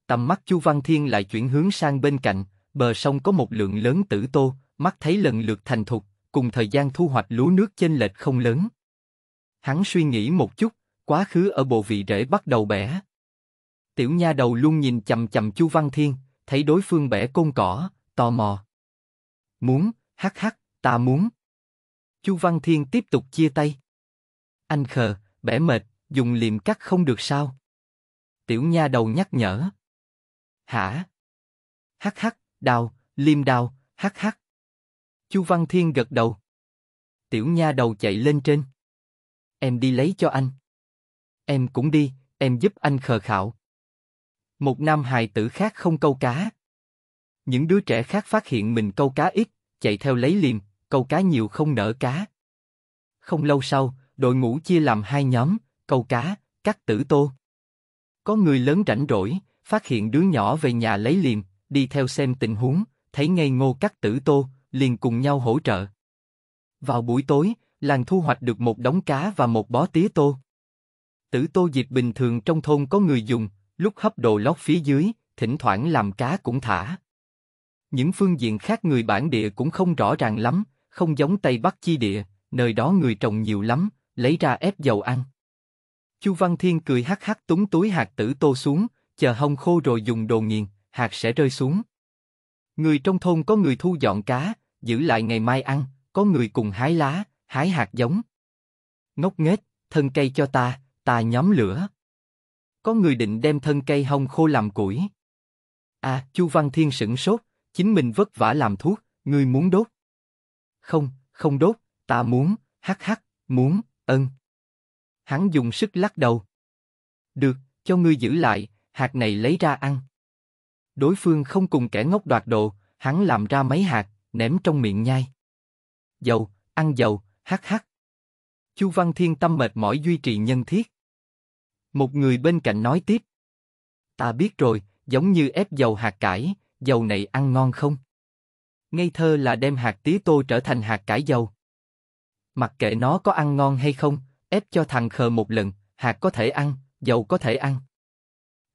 Tầm mắt Chu Văn Thiên lại chuyển hướng sang bên cạnh, bờ sông có một lượng lớn tử tô, mắt thấy lần lượt thành thục, cùng thời gian thu hoạch lúa nước chênh lệch không lớn. Hắn suy nghĩ một chút, quá khứ ở bộ vị rễ bắt đầu bẻ. Tiểu nha đầu luôn nhìn chầm chầm Chu Văn Thiên, thấy đối phương bẻ côn cỏ, tò mò. Muốn, hắc hắc, ta muốn. Chu Văn Thiên tiếp tục chia tay. Anh khờ, bẻ mệt, dùng liềm cắt không được sao? Tiểu nha đầu nhắc nhở. Hả? Hắc hắc, đào, liêm đào, hắc hắc. Chu Văn Thiên gật đầu. Tiểu nha đầu chạy lên trên. Em đi lấy cho anh. Em cũng đi, em giúp anh khờ khạo. Một nam hài tử khác không câu cá. Những đứa trẻ khác phát hiện mình câu cá ít, chạy theo lấy liềm câu cá nhiều không nở cá. Không lâu sau, đội ngũ chia làm hai nhóm, câu cá, cắt tử tô. Có người lớn rảnh rỗi, phát hiện đứa nhỏ về nhà lấy liềm đi theo xem tình huống, thấy ngây Ngô Cát Tử Tô, liền cùng nhau hỗ trợ. Vào buổi tối, làng thu hoạch được một đống cá và một bó tía tô. Tử tô dịp bình thường trong thôn có người dùng, lúc hấp đồ lót phía dưới, thỉnh thoảng làm cá cũng thả. Những phương diện khác người bản địa cũng không rõ ràng lắm, không giống Tây Bắc chi địa, nơi đó người trồng nhiều lắm, lấy ra ép dầu ăn. Chu Văn Thiên cười hắc hắc túng túi hạt tử tô xuống, chờ hông khô rồi dùng đồ nghiền, hạt sẽ rơi xuống. Người trong thôn có người thu dọn cá, giữ lại ngày mai ăn, có người cùng hái lá, hái hạt giống. Ngốc nghếch, thân cây cho ta, ta nhóm lửa. Có người định đem thân cây hong khô làm củi. À, Chu Văn Thiên sửng sốt, chính mình vất vả làm thuốc, người muốn đốt. Không, không đốt, ta muốn, hắc hắc, muốn, ân. Hắn dùng sức lắc đầu. Được, cho ngươi giữ lại, hạt này lấy ra ăn đối phương không cùng kẻ ngốc đoạt đồ, hắn làm ra mấy hạt, ném trong miệng nhai. Dầu, ăn dầu, hắc hắc. Chu Văn Thiên tâm mệt mỏi duy trì nhân thiết. Một người bên cạnh nói tiếp. Ta biết rồi, giống như ép dầu hạt cải, dầu này ăn ngon không? Ngây thơ là đem hạt tía tô trở thành hạt cải dầu. Mặc kệ nó có ăn ngon hay không, ép cho thằng khờ một lần, hạt có thể ăn, dầu có thể ăn.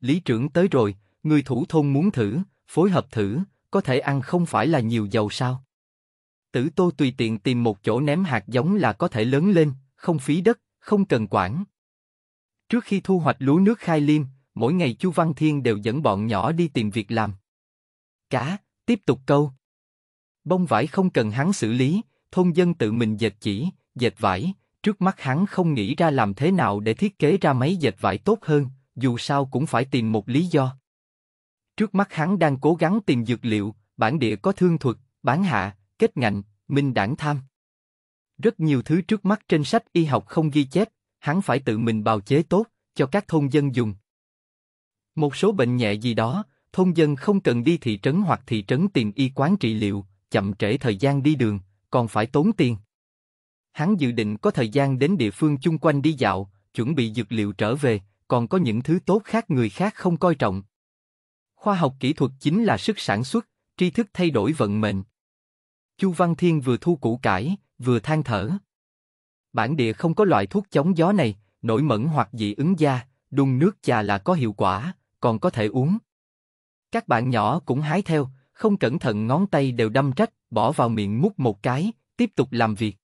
Lý trưởng tới rồi, người thủ thôn muốn thử, phối hợp thử, có thể ăn không phải là nhiều dầu sao? Tử Tô tùy tiện tìm một chỗ ném hạt giống là có thể lớn lên, không phí đất, không cần quản. Trước khi thu hoạch lúa nước khai liêm, mỗi ngày Chu Văn Thiên đều dẫn bọn nhỏ đi tìm việc làm. Cá, tiếp tục câu. Bông vải không cần hắn xử lý, thôn dân tự mình dệt chỉ, dệt vải, trước mắt hắn không nghĩ ra làm thế nào để thiết kế ra máy dệt vải tốt hơn, dù sao cũng phải tìm một lý do. Trước mắt hắn đang cố gắng tìm dược liệu, bản địa có thương thuật, bán hạ, kết ngạnh, minh đảng tham. Rất nhiều thứ trước mắt trên sách y học không ghi chép, hắn phải tự mình bào chế tốt, cho các thôn dân dùng. Một số bệnh nhẹ gì đó, thôn dân không cần đi thị trấn hoặc thị trấn tìm y quán trị liệu, chậm trễ thời gian đi đường, còn phải tốn tiền. Hắn dự định có thời gian đến địa phương chung quanh đi dạo, chuẩn bị dược liệu trở về, còn có những thứ tốt khác người khác không coi trọng. Khoa học kỹ thuật chính là sức sản xuất, tri thức thay đổi vận mệnh. Chu Văn Thiên vừa thu củ cải, vừa than thở. Bản địa không có loại thuốc chống gió này, nổi mẩn hoặc dị ứng da, đun nước trà là có hiệu quả, còn có thể uống. Các bạn nhỏ cũng hái theo, không cẩn thận ngón tay đều đâm rách, bỏ vào miệng mút một cái, tiếp tục làm việc.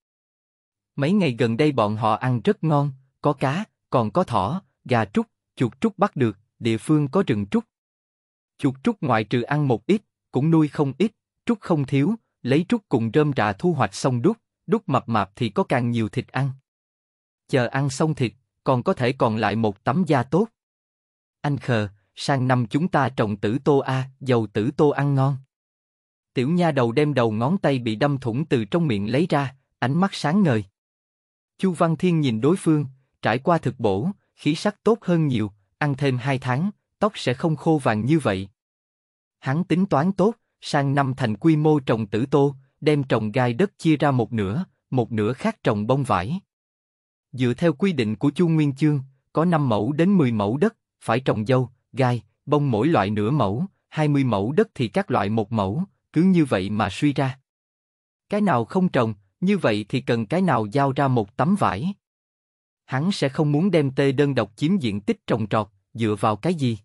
Mấy ngày gần đây bọn họ ăn rất ngon, có cá, còn có thỏ, gà trúc, chuột trúc bắt được, địa phương có rừng trúc, Chuột trúc ngoại trừ ăn một ít, cũng nuôi không ít, trúc không thiếu, lấy trúc cùng rơm trà thu hoạch xong đúc, đúc mập mạp thì có càng nhiều thịt ăn. Chờ ăn xong thịt, còn có thể còn lại một tấm da tốt. Anh khờ, sang năm chúng ta trồng tử tô a, dầu tử tô ăn ngon. Tiểu nha đầu đem đầu ngón tay bị đâm thủng từ trong miệng lấy ra, ánh mắt sáng ngời. Chu Văn Thiên nhìn đối phương, trải qua thực bổ, khí sắc tốt hơn nhiều, ăn thêm hai tháng, tóc sẽ không khô vàng như vậy. Hắn tính toán tốt, sang năm thành quy mô trồng tử tô, đem trồng gai đất chia ra một nửa, một nửa khác trồng bông vải. Dựa theo quy định của Chu Nguyên Chương, có 5 mẫu đến 10 mẫu đất, phải trồng dâu, gai, bông mỗi loại nửa mẫu, 20 mẫu đất thì các loại một mẫu, cứ như vậy mà suy ra. Cái nào không trồng, như vậy thì cần cái nào giao ra một tấm vải. Hắn sẽ không muốn đem tê đơn độc chiếm diện tích trồng trọt, dựa vào cái gì?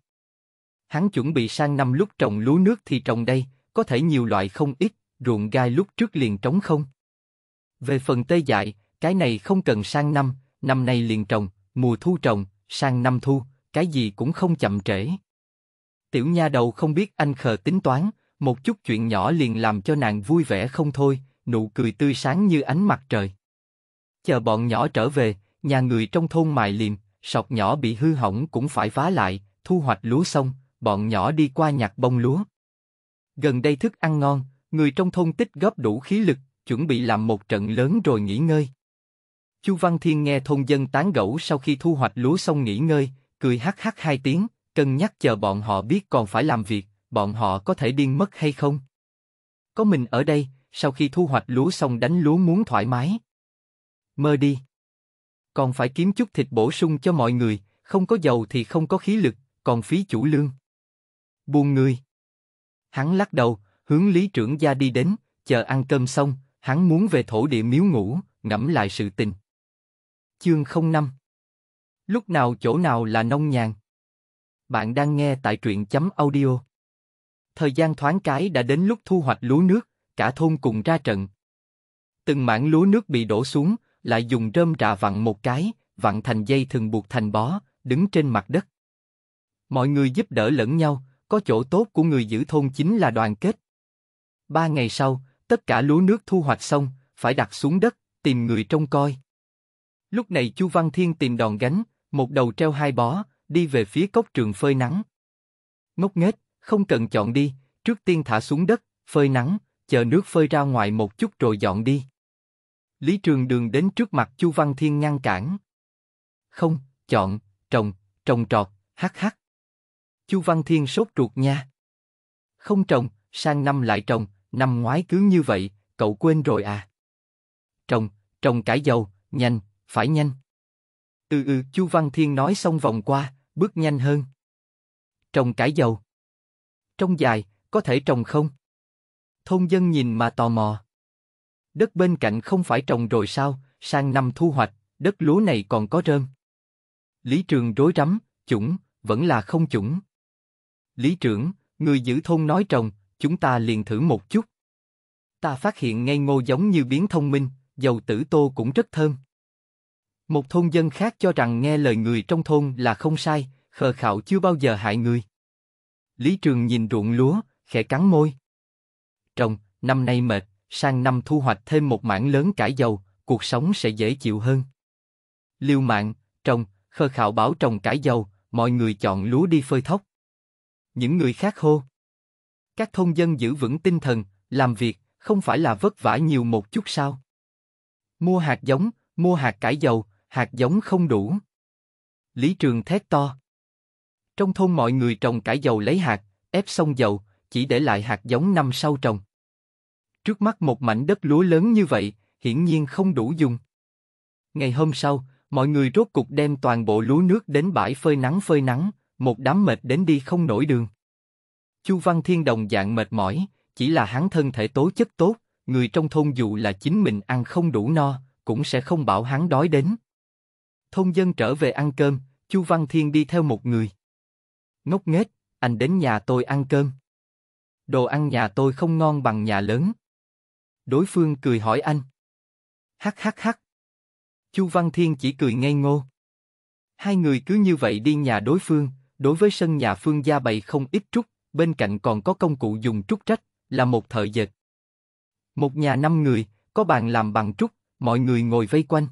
hắn chuẩn bị sang năm lúc trồng lúa nước thì trồng đây, có thể nhiều loại không ít, ruộng gai lúc trước liền trống không. Về phần tê dại, cái này không cần sang năm, năm nay liền trồng, mùa thu trồng, sang năm thu, cái gì cũng không chậm trễ. Tiểu nha đầu không biết anh khờ tính toán, một chút chuyện nhỏ liền làm cho nàng vui vẻ không thôi, nụ cười tươi sáng như ánh mặt trời. Chờ bọn nhỏ trở về, nhà người trong thôn mài liềm, sọc nhỏ bị hư hỏng cũng phải vá lại, thu hoạch lúa xong, bọn nhỏ đi qua nhặt bông lúa. Gần đây thức ăn ngon, người trong thôn tích góp đủ khí lực, chuẩn bị làm một trận lớn rồi nghỉ ngơi. Chu Văn Thiên nghe thôn dân tán gẫu sau khi thu hoạch lúa xong nghỉ ngơi, cười hắc hắc hai tiếng, cân nhắc chờ bọn họ biết còn phải làm việc, bọn họ có thể điên mất hay không. Có mình ở đây, sau khi thu hoạch lúa xong đánh lúa muốn thoải mái. Mơ đi. Còn phải kiếm chút thịt bổ sung cho mọi người, không có dầu thì không có khí lực, còn phí chủ lương buông người. Hắn lắc đầu, hướng Lý trưởng gia đi đến, chờ ăn cơm xong, hắn muốn về thổ địa miếu ngủ, ngẫm lại sự tình. Chương 05 Lúc nào chỗ nào là nông nhàn? Bạn đang nghe tại truyện chấm audio. Thời gian thoáng cái đã đến lúc thu hoạch lúa nước, cả thôn cùng ra trận. Từng mảng lúa nước bị đổ xuống, lại dùng rơm rạ vặn một cái, vặn thành dây thừng buộc thành bó, đứng trên mặt đất. Mọi người giúp đỡ lẫn nhau, có chỗ tốt của người giữ thôn chính là đoàn kết. Ba ngày sau, tất cả lúa nước thu hoạch xong, phải đặt xuống đất, tìm người trông coi. Lúc này Chu Văn Thiên tìm đòn gánh, một đầu treo hai bó, đi về phía cốc trường phơi nắng. Ngốc nghếch, không cần chọn đi, trước tiên thả xuống đất, phơi nắng, chờ nước phơi ra ngoài một chút rồi dọn đi. Lý Trường Đường đến trước mặt Chu Văn Thiên ngăn cản. Không, chọn, trồng, trồng trọt, hắc hắc. Chu Văn Thiên sốt ruột nha. Không trồng, sang năm lại trồng, năm ngoái cứ như vậy, cậu quên rồi à? Trồng, trồng cải dầu, nhanh, phải nhanh. Ừ ừ, Chu Văn Thiên nói xong vòng qua, bước nhanh hơn. Trồng cải dầu. Trông dài, có thể trồng không? Thôn dân nhìn mà tò mò. Đất bên cạnh không phải trồng rồi sao, sang năm thu hoạch, đất lúa này còn có rơm. Lý Trường rối rắm, chủng, vẫn là không chủng. Lý trưởng, người giữ thôn nói trồng, chúng ta liền thử một chút. Ta phát hiện ngay ngô giống như biến thông minh, dầu tử tô cũng rất thơm. Một thôn dân khác cho rằng nghe lời người trong thôn là không sai, khờ khạo chưa bao giờ hại người. Lý Trường nhìn ruộng lúa, khẽ cắn môi. Trồng, năm nay mệt, sang năm thu hoạch thêm một mảng lớn cải dầu, cuộc sống sẽ dễ chịu hơn. Liêu mạng, trồng, khờ khạo bảo trồng cải dầu, mọi người chọn lúa đi phơi thóc, những người khác hô. Các thôn dân giữ vững tinh thần, làm việc, không phải là vất vả nhiều một chút sao? Mua hạt giống, mua hạt cải dầu, hạt giống không đủ. Lý Trường thét to. Trong thôn mọi người trồng cải dầu lấy hạt, ép xong dầu, chỉ để lại hạt giống năm sau trồng. Trước mắt một mảnh đất lúa lớn như vậy, hiển nhiên không đủ dùng. Ngày hôm sau, mọi người rốt cục đem toàn bộ lúa nước đến bãi phơi nắng phơi nắng một đám mệt đến đi không nổi đường. Chu Văn Thiên đồng dạng mệt mỏi, chỉ là hắn thân thể tố chất tốt, người trong thôn dù là chính mình ăn không đủ no, cũng sẽ không bảo hắn đói đến. Thôn dân trở về ăn cơm, Chu Văn Thiên đi theo một người. Ngốc nghếch, anh đến nhà tôi ăn cơm. Đồ ăn nhà tôi không ngon bằng nhà lớn. Đối phương cười hỏi anh. Hắc hắc hắc. Chu Văn Thiên chỉ cười ngây ngô. Hai người cứ như vậy đi nhà đối phương, Đối với sân nhà Phương gia bày không ít trúc, bên cạnh còn có công cụ dùng trúc trách, là một thợ dệt. Một nhà năm người, có bàn làm bằng trúc, mọi người ngồi vây quanh.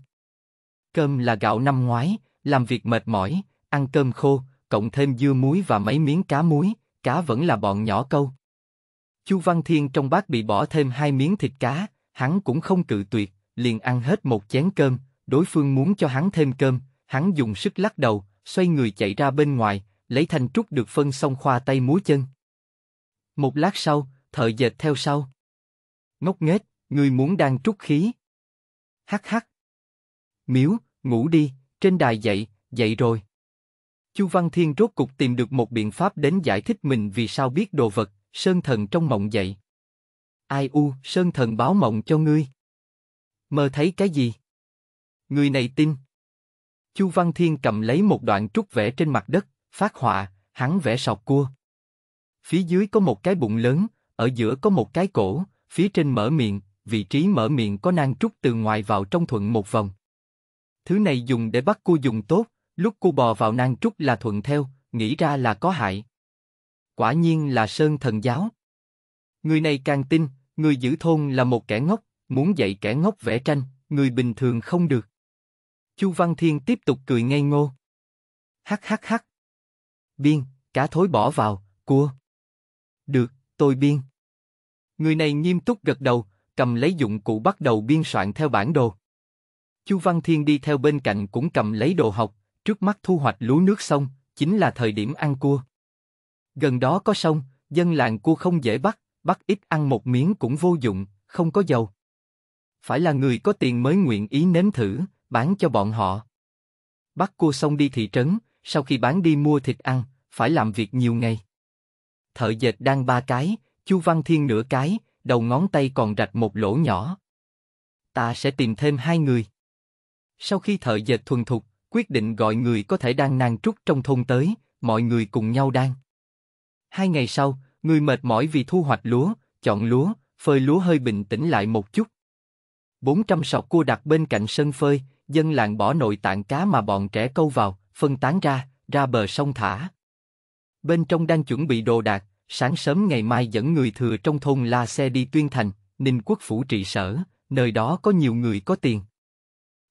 Cơm là gạo năm ngoái, làm việc mệt mỏi, ăn cơm khô, cộng thêm dưa muối và mấy miếng cá muối, cá vẫn là bọn nhỏ câu. Chu Văn Thiên trong bát bị bỏ thêm hai miếng thịt cá, hắn cũng không cự tuyệt, liền ăn hết một chén cơm, đối phương muốn cho hắn thêm cơm, hắn dùng sức lắc đầu, xoay người chạy ra bên ngoài, lấy thanh trúc được phân xong khoa tay múa chân. Một lát sau, thợ dệt theo sau. Ngốc nghếch, ngươi muốn đang trúc khí. Hắc hắc. Miếu, ngủ đi, trên đài dậy, dậy rồi. Chu Văn Thiên rốt cục tìm được một biện pháp đến giải thích mình vì sao biết đồ vật, sơn thần trong mộng dậy. Ai u, sơn thần báo mộng cho ngươi. Mơ thấy cái gì? Người này tin. Chu Văn Thiên cầm lấy một đoạn trúc vẽ trên mặt đất, phát họa, hắn vẽ sọc cua. Phía dưới có một cái bụng lớn, ở giữa có một cái cổ, phía trên mở miệng, vị trí mở miệng có nang trúc từ ngoài vào trong thuận một vòng. Thứ này dùng để bắt cua dùng tốt, lúc cua bò vào nang trúc là thuận theo, nghĩ ra là có hại. Quả nhiên là sơn thần giáo. Người này càng tin, người giữ thôn là một kẻ ngốc, muốn dạy kẻ ngốc vẽ tranh, người bình thường không được. Chu Văn Thiên tiếp tục cười ngây ngô. Hắc hắc hắc, biên, cá thối bỏ vào, cua. Được, tôi biên. Người này nghiêm túc gật đầu, cầm lấy dụng cụ bắt đầu biên soạn theo bản đồ. Chu Văn Thiên đi theo bên cạnh cũng cầm lấy đồ học, trước mắt thu hoạch lúa nước sông chính là thời điểm ăn cua. Gần đó có sông, dân làng cua không dễ bắt, bắt ít ăn một miếng cũng vô dụng, không có dầu. Phải là người có tiền mới nguyện ý nếm thử, bán cho bọn họ. Bắt cua xong đi thị trấn, sau khi bán đi mua thịt ăn, phải làm việc nhiều ngày. Thợ dệt đang ba cái, Chu Văn Thiên nửa cái, đầu ngón tay còn rạch một lỗ nhỏ. Ta sẽ tìm thêm hai người. Sau khi thợ dệt thuần thục, quyết định gọi người có thể đang nang trúc trong thôn tới, mọi người cùng nhau đang. Hai ngày sau, người mệt mỏi vì thu hoạch lúa, chọn lúa, phơi lúa hơi bình tĩnh lại một chút. 400 sọt cua đặt bên cạnh sân phơi, dân làng bỏ nội tạng cá mà bọn trẻ câu vào, phân tán ra, ra bờ sông thả. Bên trong đang chuẩn bị đồ đạc, sáng sớm ngày mai dẫn người thừa trong thôn La Xe đi tuyên thành, Ninh Quốc Phủ trị sở, nơi đó có nhiều người có tiền.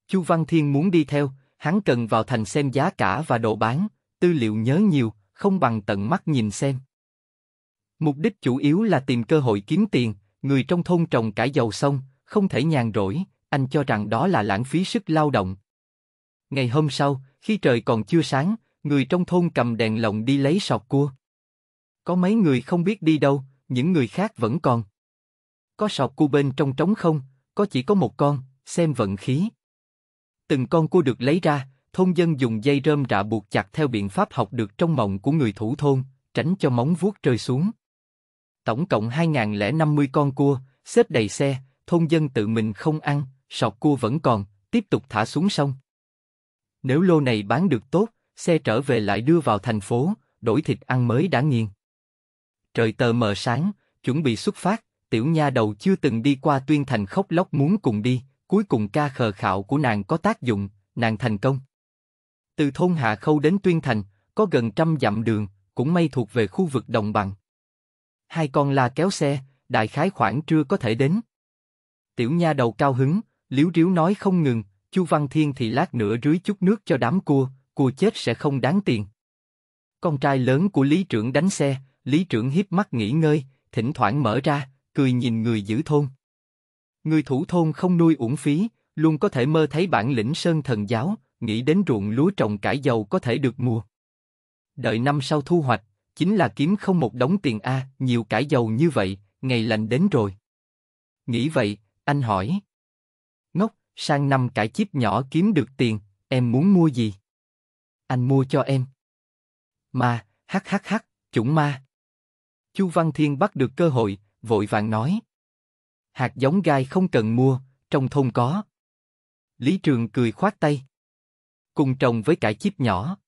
Chu Văn Thiên muốn đi theo, hắn cần vào thành xem giá cả và đồ bán, tư liệu nhớ nhiều, không bằng tận mắt nhìn xem. Mục đích chủ yếu là tìm cơ hội kiếm tiền, người trong thôn trồng cải dầu xong, không thể nhàn rỗi, anh cho rằng đó là lãng phí sức lao động. Ngày hôm sau, khi trời còn chưa sáng, người trong thôn cầm đèn lồng đi lấy sọt cua. Có mấy người không biết đi đâu, những người khác vẫn còn. Có sọt cua bên trong trống không, có chỉ có một con, xem vận khí. Từng con cua được lấy ra, thôn dân dùng dây rơm rạ buộc chặt theo biện pháp học được trong mộng của người thủ thôn, tránh cho móng vuốt rơi xuống. Tổng cộng 2.050 con cua, xếp đầy xe, thôn dân tự mình không ăn, sọt cua vẫn còn, tiếp tục thả xuống sông. Nếu lô này bán được tốt, xe trở về lại đưa vào thành phố, đổi thịt ăn mới đã nghiền. Trời tờ mờ sáng, chuẩn bị xuất phát, tiểu nha đầu chưa từng đi qua tuyên thành khóc lóc muốn cùng đi, cuối cùng ca khờ khạo của nàng có tác dụng, nàng thành công. Từ thôn Hạ Khâu đến tuyên thành, có gần trăm dặm đường, cũng may thuộc về khu vực đồng bằng. Hai con la kéo xe, đại khái khoảng trưa có thể đến. Tiểu nha đầu cao hứng, liếu riếu nói không ngừng, Chu Văn Thiên thì lát nữa rưới chút nước cho đám cua, cua chết sẽ không đáng tiền. Con trai lớn của Lý Trưởng đánh xe, Lý Trưởng hiếp mắt nghỉ ngơi, thỉnh thoảng mở ra, cười nhìn người giữ thôn. Người thủ thôn không nuôi uổng phí, luôn có thể mơ thấy bản lĩnh sơn thần giáo, nghĩ đến ruộng lúa trồng cải dầu có thể được mua. Đợi năm sau thu hoạch, chính là kiếm không một đống tiền a, nhiều cải dầu như vậy, ngày lành đến rồi. Nghĩ vậy, anh hỏi. Ngốc, sang năm cải chiếc nhỏ kiếm được tiền, em muốn mua gì? Anh mua cho em. Ma, hắc hắc hắc, chủng ma. Chu Văn Thiên bắt được cơ hội, vội vàng nói. Hạt giống gai không cần mua, trong thôn có. Lý Trường cười khoát tay. Cùng trồng với cải chiếc nhỏ.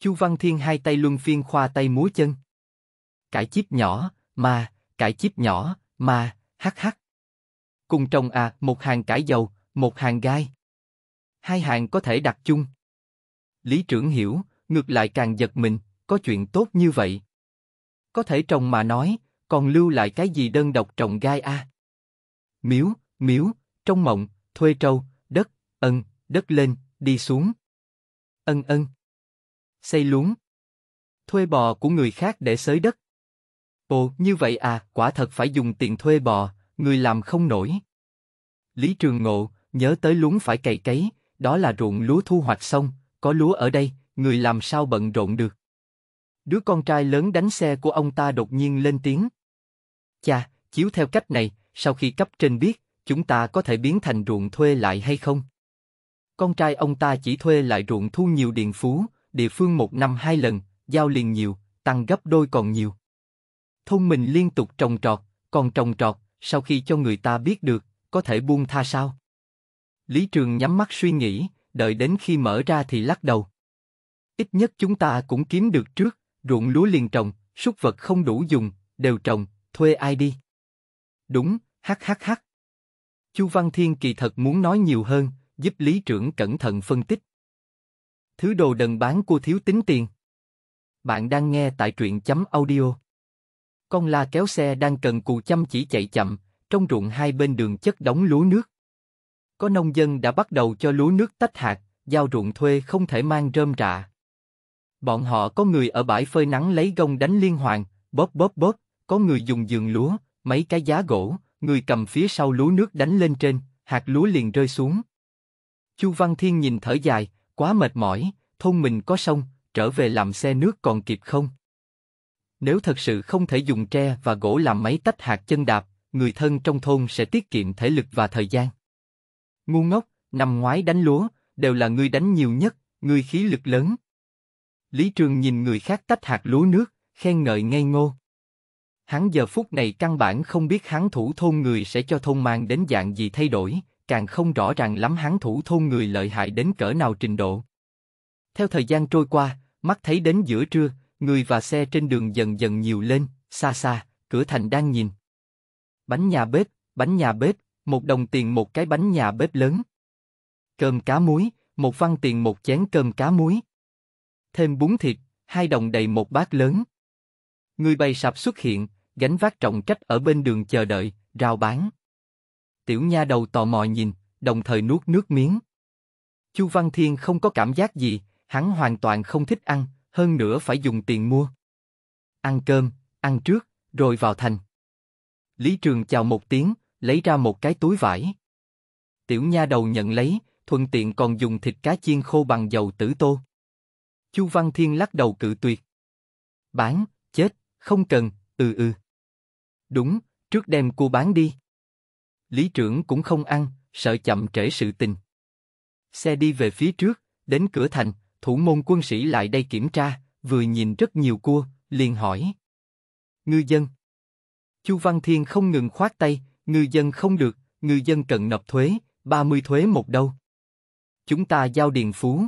Chu Văn Thiên hai tay luân phiên khoa tay múa chân. Cải chiếc nhỏ, ma, cải chiếc nhỏ, ma, hắc hắc. Cùng trồng à, một hàng cải dầu, một hàng gai. Hai hàng có thể đặt chung. Lý trưởng hiểu, ngược lại càng giật mình, có chuyện tốt như vậy. Có thể trồng mà nói, còn lưu lại cái gì đơn độc trồng gai a? À? Miếu, miếu, trong mộng, thuê trâu, đất, ân, đất lên, đi xuống. Ân ân. Xây luống. Thuê bò của người khác để xới đất. Ồ, như vậy à, quả thật phải dùng tiền thuê bò, người làm không nổi. Lý Trường Ngộ, Nhớ tới lúa phải cày cấy, đó là ruộng lúa thu hoạch xong, có lúa ở đây, người làm sao bận rộn được. Đứa con trai lớn đánh xe của ông ta đột nhiên lên tiếng. Chà, chiếu theo cách này, sau khi cấp trên biết, chúng ta có thể biến thành ruộng thuê lại hay không? Con trai ông ta chỉ thuê lại ruộng thu nhiều điện phú, địa phương một năm hai lần, giao liền nhiều, tăng gấp đôi còn nhiều. Thôn mình liên tục trồng trọt, còn trồng trọt, sau khi cho người ta biết được, có thể buông tha sao? Lý Trường nhắm mắt suy nghĩ, đợi đến khi mở ra thì lắc đầu. Ít nhất chúng ta cũng kiếm được trước, ruộng lúa liền trồng, súc vật không đủ dùng, đều trồng, thuê ai đi. Đúng, hắc hắc hắc. Chu Văn Thiên kỳ thật muốn nói nhiều hơn, giúp Lý Trưởng cẩn thận phân tích. Thứ đồ đần bán cô thiếu tính tiền. Bạn đang nghe tại truyện chấm audio. Con la kéo xe đang cần cù chăm chỉ chạy chậm, trong ruộng hai bên đường chất đóng lúa nước. Có nông dân đã bắt đầu cho lúa nước tách hạt, giao ruộng thuê không thể mang rơm rạ. Bọn họ có người ở bãi phơi nắng lấy gông đánh liên hoàn, bóp bóp bóp, có người dùng giường lúa, mấy cái giá gỗ, người cầm phía sau lúa nước đánh lên trên, hạt lúa liền rơi xuống. Chu Văn Thiên nhìn thở dài, quá mệt mỏi, thôn mình có sông, trở về làm xe nước còn kịp không? Nếu thật sự không thể dùng tre và gỗ làm máy tách hạt chân đạp, người thân trong thôn sẽ tiết kiệm thể lực và thời gian ngu ngốc, năm ngoái đánh lúa, đều là ngươi đánh nhiều nhất, ngươi khí lực lớn. Lý Trường nhìn người khác tách hạt lúa nước, khen ngợi ngây ngô. Hắn giờ phút này căn bản không biết hắn thủ thôn người sẽ cho thôn mang đến dạng gì thay đổi, càng không rõ ràng lắm hắn thủ thôn người lợi hại đến cỡ nào trình độ. Theo thời gian trôi qua, mắt thấy đến giữa trưa, người và xe trên đường dần dần nhiều lên, xa xa, cửa thành đang nhìn. Bánh nhà bếp, bánh nhà bếp, một đồng tiền một cái bánh nhà bếp lớn. Cơm cá muối, một văn tiền một chén cơm cá muối. Thêm bún thịt, hai đồng đầy một bát lớn. Người bày sạp xuất hiện, gánh vác trọng trách ở bên đường chờ đợi, rao bán. Tiểu nha đầu tò mò nhìn, đồng thời nuốt nước miếng. Chu Văn Thiên không có cảm giác gì, hắn hoàn toàn không thích ăn, hơn nữa phải dùng tiền mua. Ăn cơm, ăn trước, rồi vào thành. Lý Trường chào một tiếng, lấy ra một cái túi vải. Tiểu nha đầu nhận lấy, thuận tiện còn dùng thịt cá chiên khô bằng dầu tử tô. Chu Văn Thiên lắc đầu cự tuyệt. Bán, chết, không cần, ừ ừ. Đúng, trước đem cua bán đi. Lý trưởng cũng không ăn, sợ chậm trễ sự tình. Xe đi về phía trước, đến cửa thành, thủ môn quân sĩ lại đây kiểm tra, vừa nhìn rất nhiều cua, liền hỏi. Ngư dân. Chu Văn Thiên không ngừng khoát tay, Ngư dân không được, ngư dân cần nộp thuế, 30 thuế một đâu. Chúng ta giao điền phú.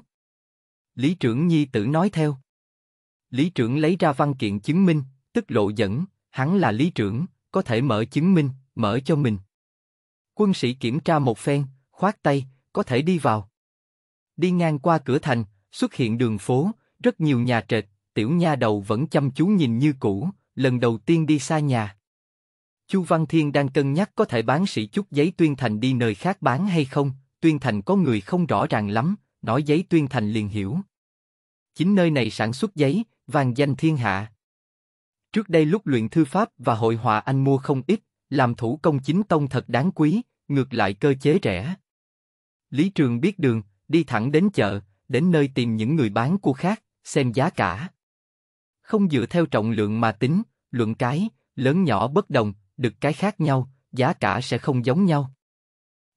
Lý trưởng nhi tử nói theo. Lý trưởng lấy ra văn kiện chứng minh, tức lộ dẫn, hắn là lý trưởng, có thể mở chứng minh, mở cho mình. Quân sĩ kiểm tra một phen, khoát tay, có thể đi vào. Đi ngang qua cửa thành, xuất hiện đường phố, rất nhiều nhà trệt, tiểu nha đầu vẫn chăm chú nhìn như cũ, lần đầu tiên đi xa nhà. Chu Văn Thiên đang cân nhắc có thể bán sĩ chút giấy tuyên thành đi nơi khác bán hay không, tuyên thành có người không rõ ràng lắm, nói giấy tuyên thành liền hiểu. Chính nơi này sản xuất giấy, vàng danh thiên hạ. Trước đây lúc luyện thư pháp và hội họa anh mua không ít, làm thủ công chính tông thật đáng quý, ngược lại cơ chế rẻ. Lý Trường biết đường, đi thẳng đến chợ, đến nơi tìm những người bán cua khác, xem giá cả. Không dựa theo trọng lượng mà tính, luận cái, lớn nhỏ bất đồng, được cái khác nhau, giá cả sẽ không giống nhau.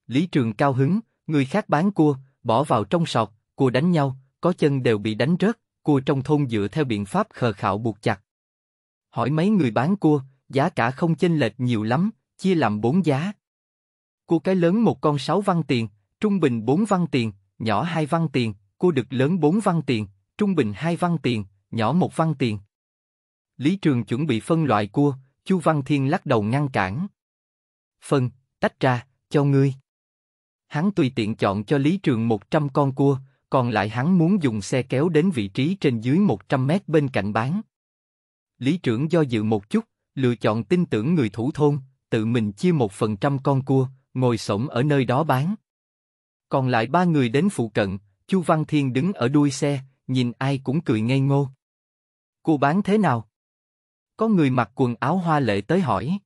Lý Trường cao hứng, người khác bán cua, bỏ vào trong sọt, cua đánh nhau, có chân đều bị đánh rớt, cua trong thôn dựa theo biện pháp khờ khạo buộc chặt. Hỏi mấy người bán cua, giá cả không chênh lệch nhiều lắm, chia làm bốn giá. Cua cái lớn một con sáu văn tiền, trung bình bốn văn tiền, nhỏ hai văn tiền, cua đực lớn bốn văn tiền, trung bình hai văn tiền, nhỏ một văn tiền. Lý Trường chuẩn bị phân loại cua, Chu Văn Thiên lắc đầu ngăn cản. Phân, tách ra, cho ngươi. Hắn tùy tiện chọn cho Lý Trường 100 con cua, còn lại hắn muốn dùng xe kéo đến vị trí trên dưới 100 mét bên cạnh bán. Lý trưởng do dự một chút, lựa chọn tin tưởng người thủ thôn, tự mình chia một phần trăm con cua, ngồi sổng ở nơi đó bán. Còn lại ba người đến phụ cận, Chu Văn Thiên đứng ở đuôi xe, nhìn ai cũng cười ngây ngô. Cô bán thế nào? Có người mặc quần áo hoa lệ tới hỏi.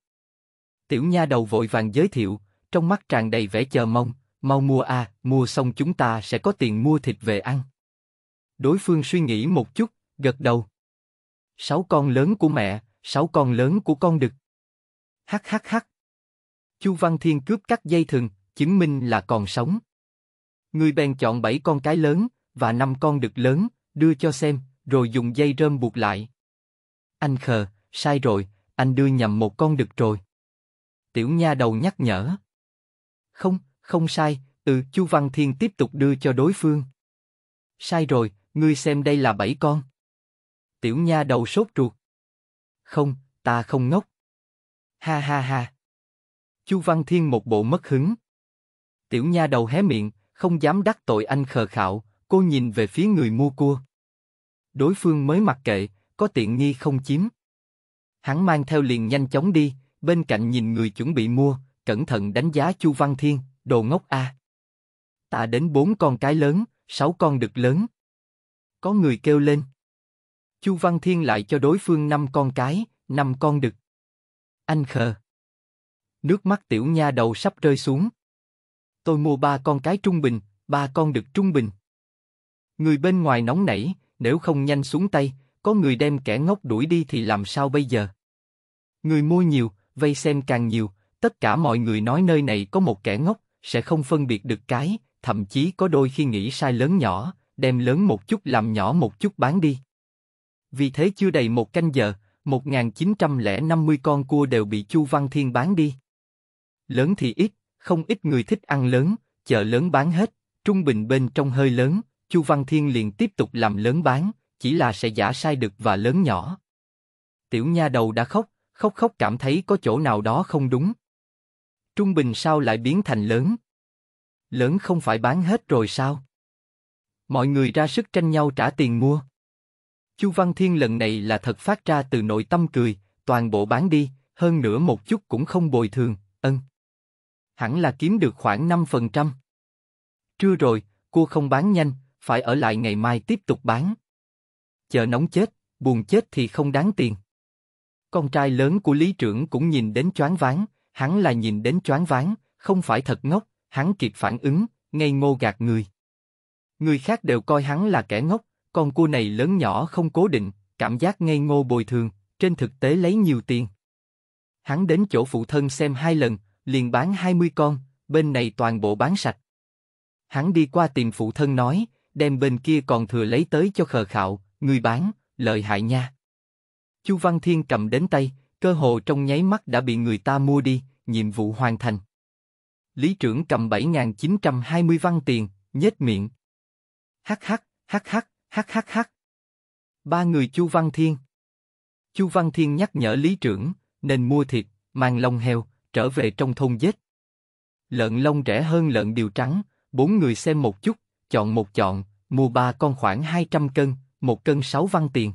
Tiểu nha đầu vội vàng giới thiệu, trong mắt tràn đầy vẻ chờ mong, mau mua a, à, mua xong chúng ta sẽ có tiền mua thịt về ăn. Đối phương suy nghĩ một chút, gật đầu. Sáu con lớn của mẹ, sáu con lớn của con đực. Hắc hắc hắc. Chu Văn Thiên cướp cắt dây thừng, chứng minh là còn sống. Người bèn chọn bảy con cái lớn và năm con đực lớn, đưa cho xem, rồi dùng dây rơm buộc lại. Anh khờ, sai rồi, anh đưa nhầm một con đực rồi. Tiểu nha đầu nhắc nhở. Không, không sai, từ Chu Văn Thiên tiếp tục đưa cho đối phương. Sai rồi, ngươi xem đây là bảy con. Tiểu nha đầu sốt ruột. Không, ta không ngốc. Ha ha ha. Chu Văn Thiên một bộ mất hứng. Tiểu nha đầu hé miệng, không dám đắc tội anh khờ khạo, cô nhìn về phía người mua cua. Đối phương mới mặc kệ, có tiện nghi không chiếm hắn mang theo liền nhanh chóng đi, bên cạnh nhìn người chuẩn bị mua, cẩn thận đánh giá Chu Văn Thiên, đồ ngốc a. ta đến bốn con cái lớn, sáu con đực lớn. Có người kêu lên. Chu Văn Thiên lại cho đối phương năm con cái, năm con đực. Anh khờ. Nước mắt tiểu nha đầu sắp rơi xuống. Tôi mua ba con cái trung bình, ba con đực trung bình. Người bên ngoài nóng nảy, nếu không nhanh xuống tay, có người đem kẻ ngốc đuổi đi thì làm sao bây giờ? Người mua nhiều, vây xem càng nhiều, tất cả mọi người nói nơi này có một kẻ ngốc, sẽ không phân biệt được cái, thậm chí có đôi khi nghĩ sai lớn nhỏ, đem lớn một chút làm nhỏ một chút bán đi. Vì thế chưa đầy một canh giờ, 1.950 con cua đều bị Chu Văn Thiên bán đi. Lớn thì ít, không ít người thích ăn lớn, chợ lớn bán hết, trung bình bên trong hơi lớn, Chu Văn Thiên liền tiếp tục làm lớn bán, chỉ là sẽ giả sai được và lớn nhỏ. Tiểu nha đầu đã khóc, khóc khóc cảm thấy có chỗ nào đó không đúng. Trung bình sao lại biến thành lớn? Lớn không phải bán hết rồi sao? Mọi người ra sức tranh nhau trả tiền mua. Chu Văn Thiên lần này là thật phát ra từ nội tâm cười, toàn bộ bán đi, hơn nữa một chút cũng không bồi thường, ân. Hẳn là kiếm được khoảng 5%. Trưa rồi, cua không bán nhanh, phải ở lại ngày mai tiếp tục bán chờ nóng chết, buồn chết thì không đáng tiền. Con trai lớn của lý trưởng cũng nhìn đến choáng váng, hắn là nhìn đến choáng váng, không phải thật ngốc, hắn kịp phản ứng, ngây ngô gạt người. Người khác đều coi hắn là kẻ ngốc, con cua này lớn nhỏ không cố định, cảm giác ngây ngô bồi thường, trên thực tế lấy nhiều tiền. Hắn đến chỗ phụ thân xem hai lần, liền bán 20 con, bên này toàn bộ bán sạch. Hắn đi qua tìm phụ thân nói, đem bên kia còn thừa lấy tới cho khờ khạo, người bán, lợi hại nha. Chu Văn Thiên cầm đến tay, cơ hồ trong nháy mắt đã bị người ta mua đi, nhiệm vụ hoàn thành. Lý trưởng cầm 7.920 văn tiền, nhếch miệng. Hắc hắc, hắc hắc, hắc hắc hắc. Ba người Chu Văn Thiên. Chu Văn Thiên nhắc nhở Lý trưởng, nên mua thịt, mang lông heo, trở về trong thôn giết. Lợn lông rẻ hơn lợn điều trắng, bốn người xem một chút, chọn một chọn, mua ba con khoảng 200 cân, một cân sáu văn tiền.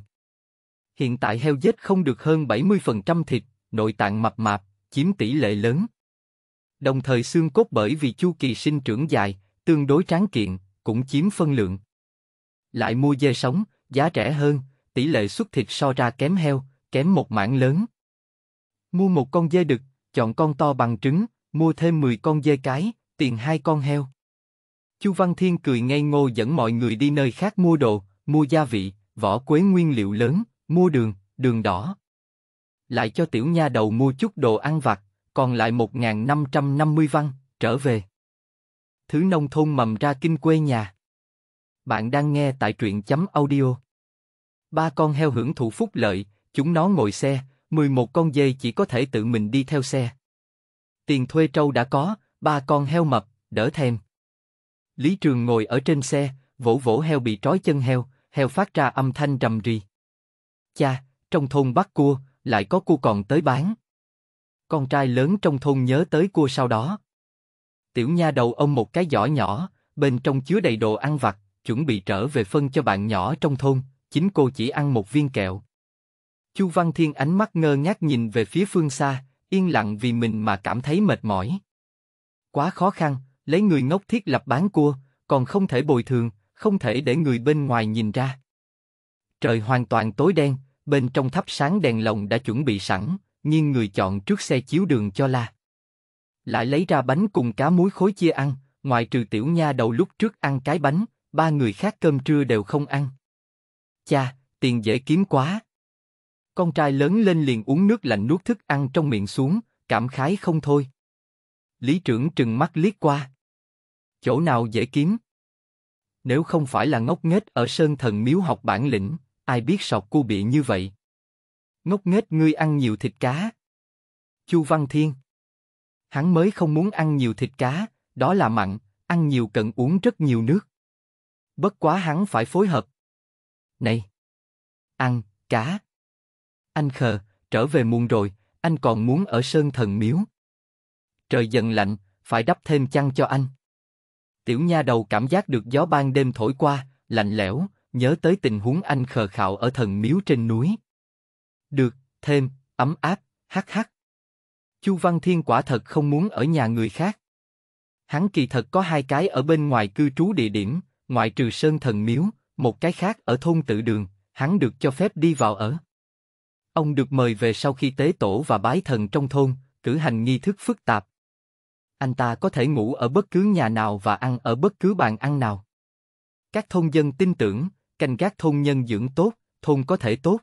Hiện tại heo dết không được hơn 70% thịt, nội tạng mập mạp, chiếm tỷ lệ lớn. Đồng thời xương cốt bởi vì chu kỳ sinh trưởng dài, tương đối tráng kiện, cũng chiếm phân lượng. Lại mua dê sống, giá rẻ hơn, tỷ lệ xuất thịt so ra kém heo, kém một mảng lớn. Mua một con dê đực, chọn con to bằng trứng, mua thêm 10 con dê cái, tiền hai con heo. Chu Văn Thiên cười ngây ngô dẫn mọi người đi nơi khác mua đồ, mua gia vị, vỏ quế nguyên liệu lớn, mua đường, đường đỏ. Lại cho tiểu nha đầu mua chút đồ ăn vặt, còn lại 1.550 văn, trở về. Thứ nông thôn mầm ra kinh quê nhà. Bạn đang nghe tại truyện chấm audio. Ba con heo hưởng thụ phúc lợi, chúng nó ngồi xe, 11 con dê chỉ có thể tự mình đi theo xe. Tiền thuê trâu đã có, ba con heo mập, đỡ thèm. Lý Trường ngồi ở trên xe, vỗ vỗ heo bị trói chân heo, heo phát ra âm thanh rầm rì. Cha, trong thôn bắt cua, lại có cua còn tới bán. Con trai lớn trong thôn nhớ tới cua sau đó. Tiểu nha đầu ông một cái giỏ nhỏ, bên trong chứa đầy đồ ăn vặt, chuẩn bị trở về phân cho bạn nhỏ trong thôn, chính cô chỉ ăn một viên kẹo. Chu Văn Thiên ánh mắt ngơ ngác nhìn về phía phương xa, yên lặng vì mình mà cảm thấy mệt mỏi. Quá khó khăn, lấy người ngốc thiết lập bán cua, còn không thể bồi thường, không thể để người bên ngoài nhìn ra. Trời hoàn toàn tối đen, bên trong thắp sáng đèn lồng đã chuẩn bị sẵn, nhưng người chọn trước xe chiếu đường cho la. Lại lấy ra bánh cùng cá muối khối chia ăn, ngoài trừ tiểu nha đầu lúc trước ăn cái bánh, ba người khác cơm trưa đều không ăn. Cha, tiền dễ kiếm quá. Con trai lớn lên liền uống nước lạnh nuốt thức ăn trong miệng xuống, cảm khái không thôi. Lý trưởng trừng mắt liếc qua. Chỗ nào dễ kiếm? Nếu không phải là ngốc nghếch ở Sơn Thần Miếu học bản lĩnh, ai biết sọt cu bị như vậy. Ngốc nghếch ngươi ăn nhiều thịt cá. Chu Văn Thiên Hắn mới không muốn ăn nhiều thịt cá, đó là mặn, ăn nhiều cần uống rất nhiều nước. Bất quá hắn phải phối hợp. Này! Ăn, cá! Anh khờ, trở về muộn rồi, anh còn muốn ở Sơn Thần Miếu. Trời dần lạnh, phải đắp thêm chăn cho anh. Tiểu nha đầu cảm giác được gió ban đêm thổi qua, lạnh lẽo, nhớ tới tình huống anh khờ khạo ở thần miếu trên núi. Được, thêm, ấm áp, hắc hắc. Chu Văn Thiên quả thật không muốn ở nhà người khác. Hắn kỳ thật có hai cái ở bên ngoài cư trú địa điểm, ngoại trừ Sơn Thần Miếu, một cái khác ở thôn Tự Đường, hắn được cho phép đi vào ở. Ông được mời về sau khi tế tổ và bái thần trong thôn, cử hành nghi thức phức tạp, anh ta có thể ngủ ở bất cứ nhà nào và ăn ở bất cứ bàn ăn nào. Các thôn dân tin tưởng, canh gác thôn nhân dưỡng tốt, thôn có thể tốt.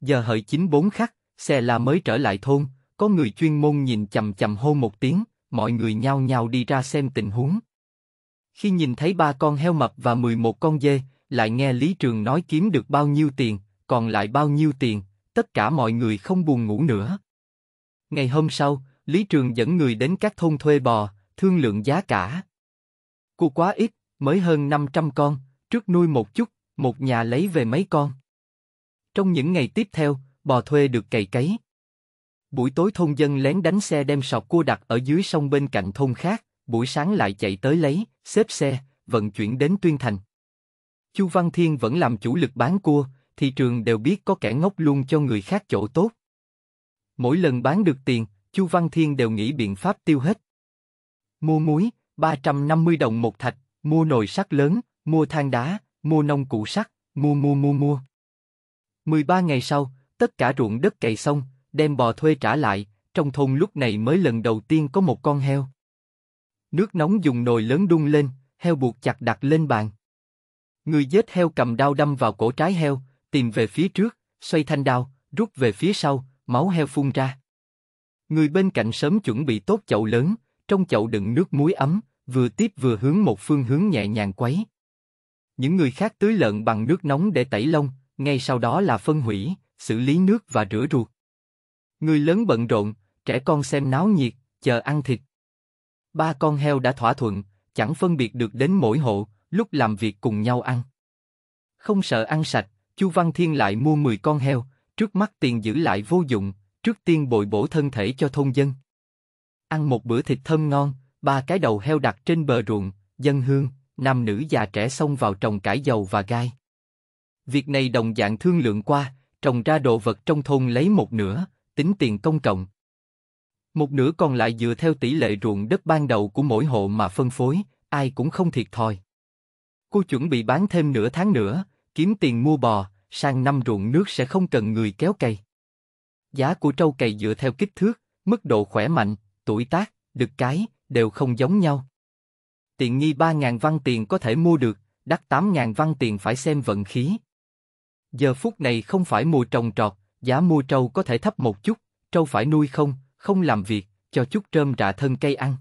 Giờ hợi chín bốn khắc, xe la mới trở lại thôn, có người chuyên môn nhìn chầm chầm hô một tiếng, mọi người nhao nhao đi ra xem tình huống. Khi nhìn thấy ba con heo mập và 11 con dê, lại nghe Lý Trường nói kiếm được bao nhiêu tiền, còn lại bao nhiêu tiền, tất cả mọi người không buồn ngủ nữa. Ngày hôm sau, Lý Trường dẫn người đến các thôn thuê bò, thương lượng giá cả. Cua quá ít, mới hơn 500 con, trước nuôi một chút, một nhà lấy về mấy con. Trong những ngày tiếp theo, bò thuê được cày cấy. Buổi tối thôn dân lén đánh xe đem sọt cua đặt ở dưới sông bên cạnh thôn khác, buổi sáng lại chạy tới lấy, xếp xe, vận chuyển đến Tuyên Thành. Chu Văn Thiên vẫn làm chủ lực bán cua, thị trường đều biết có kẻ ngốc luôn cho người khác chỗ tốt. Mỗi lần bán được tiền, Chu Văn Thiên đều nghĩ biện pháp tiêu hết. Mua muối, 350 đồng một thạch, mua nồi sắt lớn, mua than đá, mua nông cụ sắt, mua mua mua mua. 13 ngày sau, tất cả ruộng đất cày xong, đem bò thuê trả lại, trong thôn lúc này mới lần đầu tiên có một con heo. Nước nóng dùng nồi lớn đun lên, heo buộc chặt đặt lên bàn. Người giết heo cầm đao đâm vào cổ trái heo, tìm về phía trước, xoay thanh đao, rút về phía sau, máu heo phun ra. Người bên cạnh sớm chuẩn bị tốt chậu lớn, trong chậu đựng nước muối ấm, vừa tiếp vừa hướng một phương hướng nhẹ nhàng quấy. Những người khác tưới lợn bằng nước nóng để tẩy lông, ngay sau đó là phân hủy, xử lý nước và rửa ruột. Người lớn bận rộn, trẻ con xem náo nhiệt, chờ ăn thịt. Ba con heo đã thỏa thuận, chẳng phân biệt được đến mỗi hộ, lúc làm việc cùng nhau ăn. Không sợ ăn sạch, Chu Văn Thiên lại mua 10 con heo, trước mắt tiền giữ lại vô dụng, Trước tiên bồi bổ thân thể cho thôn dân. Ăn một bữa thịt thơm ngon, ba cái đầu heo đặt trên bờ ruộng, dân hương, nam nữ già trẻ xông vào trồng cải dầu và gai. Việc này đồng dạng thương lượng qua, trồng ra đồ vật trong thôn lấy một nửa, tính tiền công cộng. Một nửa còn lại dựa theo tỷ lệ ruộng đất ban đầu của mỗi hộ mà phân phối, ai cũng không thiệt thòi. Cô chuẩn bị bán thêm nửa tháng nữa, kiếm tiền mua bò, sang năm ruộng nước sẽ không cần người kéo cày. Giá của trâu cày dựa theo kích thước, mức độ khỏe mạnh, tuổi tác, được cái, đều không giống nhau. Tiện nghi 3.000 văn tiền có thể mua được, đắt 8.000 văn tiền phải xem vận khí. Giờ phút này không phải mùa trồng trọt, giá mua trâu có thể thấp một chút, trâu phải nuôi không, không làm việc, cho chút trơm rạ thân cây ăn.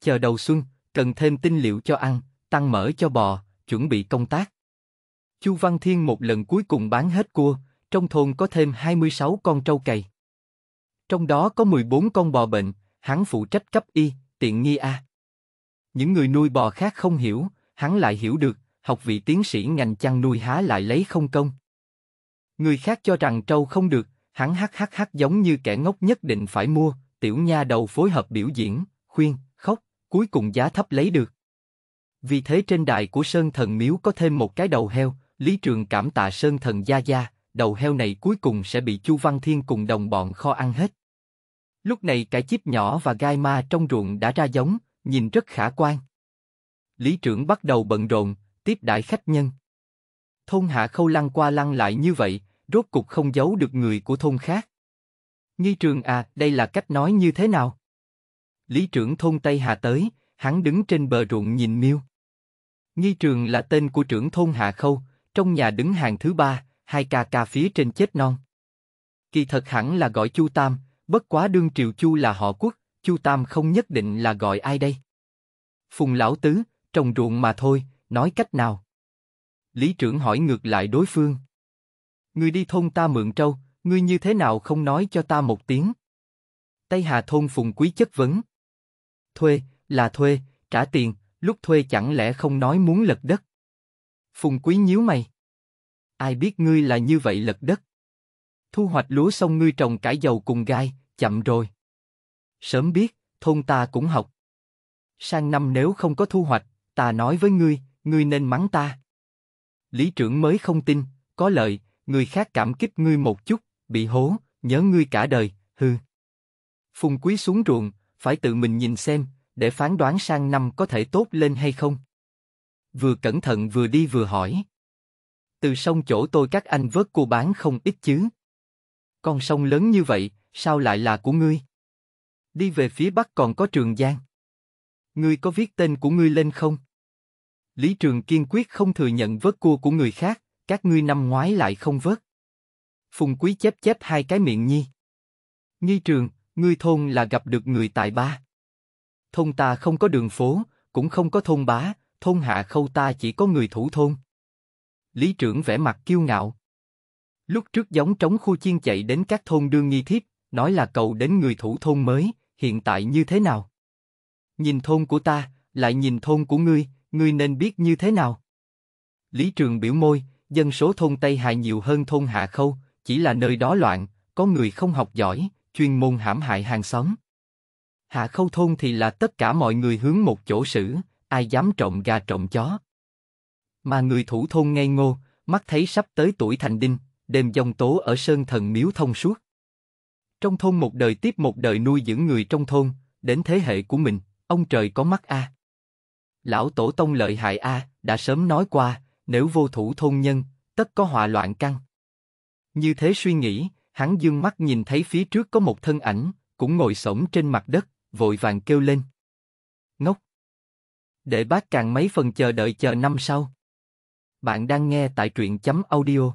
Chờ đầu xuân, cần thêm tinh liệu cho ăn, tăng mỡ cho bò, chuẩn bị công tác. Chu Văn Thiên một lần cuối cùng bán hết cua, trong thôn có thêm 26 con trâu cày. Trong đó có 14 con bò bệnh, hắn phụ trách cấp y, tiện nghi a. Những người nuôi bò khác không hiểu, hắn lại hiểu được, học vị tiến sĩ ngành chăn nuôi há lại lấy không công. Người khác cho rằng trâu không được, hắn hắc hắc hắc giống như kẻ ngốc nhất định phải mua, tiểu nha đầu phối hợp biểu diễn, khuyên, khóc, cuối cùng giá thấp lấy được. Vì thế trên đài của Sơn Thần Miếu có thêm một cái đầu heo, Lý Trường cảm tạ Sơn Thần Gia Gia đầu heo này cuối cùng sẽ bị Chu Văn Thiên cùng đồng bọn kho ăn hết. Lúc này cái chip nhỏ và gai ma trong ruộng đã ra giống, nhìn rất khả quan. Lý trưởng bắt đầu bận rộn, tiếp đại khách nhân. Thôn Hạ Khâu lăn qua lăn lại như vậy, rốt cục không giấu được người của thôn khác. Nghi trường à, đây là cách nói như thế nào? Lý trưởng thôn Tây Hà tới, hắn đứng trên bờ ruộng nhìn miêu. Nghi trường là tên của trưởng thôn Hạ Khâu, trong nhà đứng hàng thứ ba, hai ca ca phía trên chết non. Kỳ thật hẳn là gọi Chu Tam, bất quá đương triều Chu là họ quốc, Chu Tam không nhất định là gọi ai đây. Phùng lão tứ, trồng ruộng mà thôi, nói cách nào? Lý trưởng hỏi ngược lại đối phương. Ngươi đi thôn ta mượn trâu, ngươi như thế nào không nói cho ta một tiếng? Tây Hà thôn Phùng Quý chất vấn. Thuê, là thuê, trả tiền, lúc thuê chẳng lẽ không nói muốn lật đất? Phùng Quý nhíu mày ai biết ngươi là như vậy lật đất. Thu hoạch lúa xong ngươi trồng cải dầu cùng gai, chậm rồi. Sớm biết, thôn ta cũng học. Sang năm nếu không có thu hoạch, ta nói với ngươi, ngươi nên mắng ta. Lý trưởng mới không tin, có lợi, người khác cảm kích ngươi một chút, bị hố, nhớ ngươi cả đời, hư. Phùng quý xuống ruộng, phải tự mình nhìn xem, để phán đoán sang năm có thể tốt lên hay không. Vừa cẩn thận vừa đi vừa hỏi từ sông chỗ tôi các anh vớt cua bán không ít chứ. Con sông lớn như vậy, sao lại là của ngươi? Đi về phía bắc còn có Trường Giang. Ngươi có viết tên của ngươi lên không? Lý Trường kiên quyết không thừa nhận vớt cua của người khác, các ngươi năm ngoái lại không vớt. Phùng Quý chép chép hai cái miệng nhi. nhi Trường, ngươi thôn là gặp được người tại ba. Thôn ta không có đường phố, cũng không có thôn bá, thôn hạ khâu ta chỉ có người thủ thôn lý trưởng vẻ mặt kiêu ngạo. Lúc trước giống trống khu chiên chạy đến các thôn đương nghi thiếp, nói là cầu đến người thủ thôn mới, hiện tại như thế nào? Nhìn thôn của ta, lại nhìn thôn của ngươi, ngươi nên biết như thế nào? Lý Trường biểu môi, dân số thôn Tây Hà nhiều hơn thôn Hạ Khâu, chỉ là nơi đó loạn, có người không học giỏi, chuyên môn hãm hại hàng xóm. Hạ Khâu thôn thì là tất cả mọi người hướng một chỗ xử, ai dám trộm gà trộm chó, mà người thủ thôn ngây ngô, mắt thấy sắp tới tuổi thành đinh, đêm dòng tố ở sơn thần miếu thông suốt. Trong thôn một đời tiếp một đời nuôi dưỡng người trong thôn, đến thế hệ của mình, ông trời có mắt a. Lão tổ tông lợi hại a, đã sớm nói qua, nếu vô thủ thôn nhân, tất có họa loạn căn. Như thế suy nghĩ, hắn dương mắt nhìn thấy phía trước có một thân ảnh, cũng ngồi sổng trên mặt đất, vội vàng kêu lên. Ngốc! Để bác càng mấy phần chờ đợi chờ năm sau. Bạn đang nghe tại truyện chấm audio.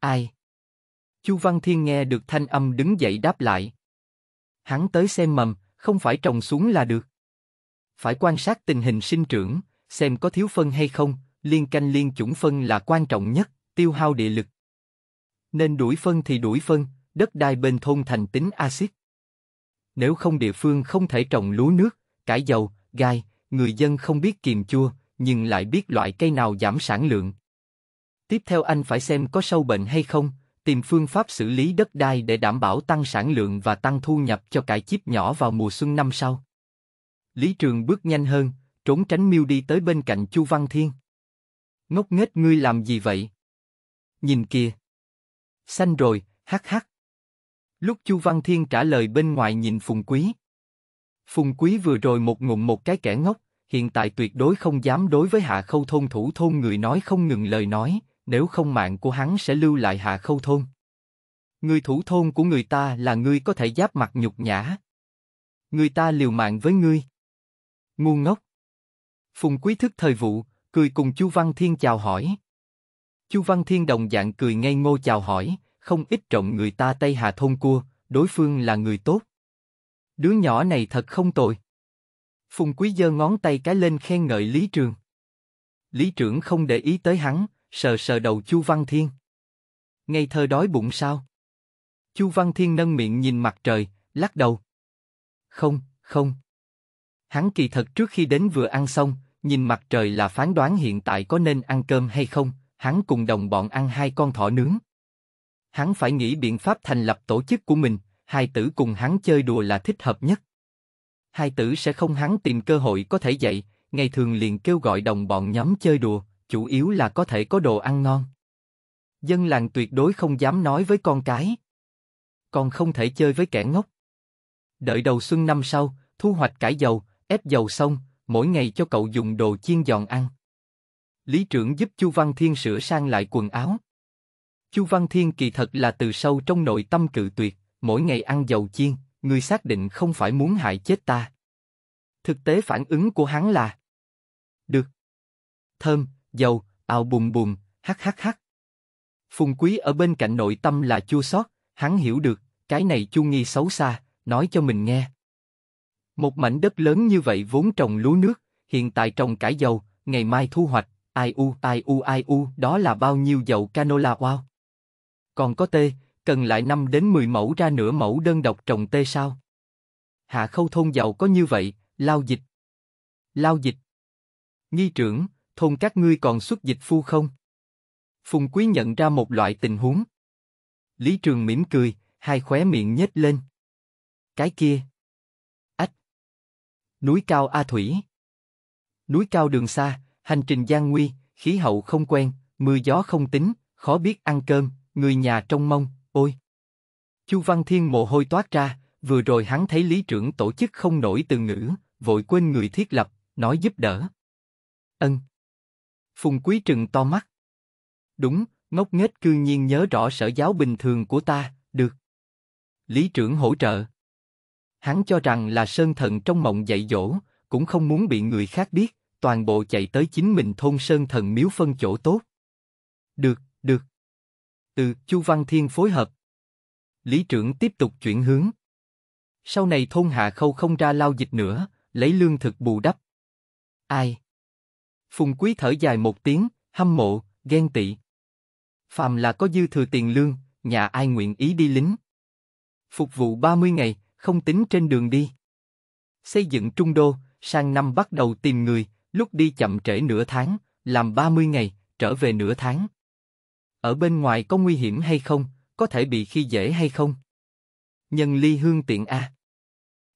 Ai? Chu Văn Thiên nghe được thanh âm đứng dậy đáp lại. Hắn tới xem mầm, không phải trồng xuống là được. Phải quan sát tình hình sinh trưởng, xem có thiếu phân hay không, liên canh liên chủng phân là quan trọng nhất, tiêu hao địa lực. Nên đuổi phân thì đuổi phân, đất đai bên thôn thành tính axit. Nếu không địa phương không thể trồng lúa nước, cải dầu, gai, người dân không biết kiềm chua, nhưng lại biết loại cây nào giảm sản lượng. Tiếp theo anh phải xem có sâu bệnh hay không, tìm phương pháp xử lý đất đai để đảm bảo tăng sản lượng và tăng thu nhập cho cải chip nhỏ vào mùa xuân năm sau. Lý Trường bước nhanh hơn, trốn tránh miêu đi tới bên cạnh Chu Văn Thiên. Ngốc nghếch ngươi làm gì vậy? Nhìn kìa. Xanh rồi, hắc hắc. Lúc Chu Văn Thiên trả lời bên ngoài nhìn Phùng Quý. Phùng Quý vừa rồi một ngụm một cái kẻ ngốc, hiện tại tuyệt đối không dám đối với hạ khâu thôn thủ thôn người nói không ngừng lời nói, nếu không mạng của hắn sẽ lưu lại hạ khâu thôn. Người thủ thôn của người ta là ngươi có thể giáp mặt nhục nhã. Người ta liều mạng với ngươi. Ngu ngốc. Phùng quý thức thời vụ, cười cùng Chu Văn Thiên chào hỏi. Chu Văn Thiên đồng dạng cười ngây ngô chào hỏi, không ít trọng người ta Tây Hà thôn cua, đối phương là người tốt. Đứa nhỏ này thật không tội. Phùng Quý giơ ngón tay cái lên khen ngợi Lý Trường. Lý trưởng không để ý tới hắn, sờ sờ đầu Chu Văn Thiên. Ngây thơ đói bụng sao? Chu Văn Thiên nâng miệng nhìn mặt trời, lắc đầu. Không, không. Hắn kỳ thật trước khi đến vừa ăn xong, nhìn mặt trời là phán đoán hiện tại có nên ăn cơm hay không, hắn cùng đồng bọn ăn hai con thỏ nướng. Hắn phải nghĩ biện pháp thành lập tổ chức của mình, hai tử cùng hắn chơi đùa là thích hợp nhất hai tử sẽ không hắn tìm cơ hội có thể dậy, ngày thường liền kêu gọi đồng bọn nhóm chơi đùa, chủ yếu là có thể có đồ ăn ngon. Dân làng tuyệt đối không dám nói với con cái. Còn không thể chơi với kẻ ngốc. Đợi đầu xuân năm sau, thu hoạch cải dầu, ép dầu xong, mỗi ngày cho cậu dùng đồ chiên giòn ăn. Lý trưởng giúp Chu Văn Thiên sửa sang lại quần áo. Chu Văn Thiên kỳ thật là từ sâu trong nội tâm cự tuyệt, mỗi ngày ăn dầu chiên, người xác định không phải muốn hại chết ta. Thực tế phản ứng của hắn là Được. Thơm, dầu, ào bùm bùm, hắc hắc hắc. Phùng Quý ở bên cạnh nội tâm là chua xót, hắn hiểu được, cái này Chu Nghi xấu xa, nói cho mình nghe. Một mảnh đất lớn như vậy vốn trồng lúa nước, hiện tại trồng cải dầu, ngày mai thu hoạch, ai u ai u ai u, đó là bao nhiêu dầu canola wow. Còn có tê, cần lại 5 đến 10 mẫu ra nửa mẫu đơn độc trồng tê sao? Hạ khâu thôn giàu có như vậy, lao dịch. Lao dịch. Nghi trưởng, thôn các ngươi còn xuất dịch phu không? Phùng Quý nhận ra một loại tình huống. Lý Trường mỉm cười, hai khóe miệng nhếch lên. Cái kia. Ách. Núi cao A Thủy. Núi cao đường xa, hành trình gian nguy, khí hậu không quen, mưa gió không tính, khó biết ăn cơm, người nhà trong mông, ôi! Chu Văn Thiên mồ hôi toát ra, vừa rồi hắn thấy lý trưởng tổ chức không nổi từ ngữ, vội quên người thiết lập, nói giúp đỡ. Ân. Phùng Quý Trừng to mắt. Đúng, ngốc nghếch cư nhiên nhớ rõ sở giáo bình thường của ta, được. Lý trưởng hỗ trợ. Hắn cho rằng là sơn thần trong mộng dạy dỗ, cũng không muốn bị người khác biết, toàn bộ chạy tới chính mình thôn sơn thần miếu phân chỗ tốt. Được, được. Từ Chu Văn Thiên phối hợp. Lý trưởng tiếp tục chuyển hướng. Sau này thôn Hạ Khâu không ra lao dịch nữa, lấy lương thực bù đắp. Ai? Phùng Quý thở dài một tiếng, hâm mộ, ghen tị. Phàm là có dư thừa tiền lương, nhà ai nguyện ý đi lính. Phục vụ 30 ngày, không tính trên đường đi. Xây dựng trung đô, sang năm bắt đầu tìm người, lúc đi chậm trễ nửa tháng, làm 30 ngày, trở về nửa tháng. Ở bên ngoài có nguy hiểm hay không, có thể bị khi dễ hay không? Nhân ly hương tiện a. À.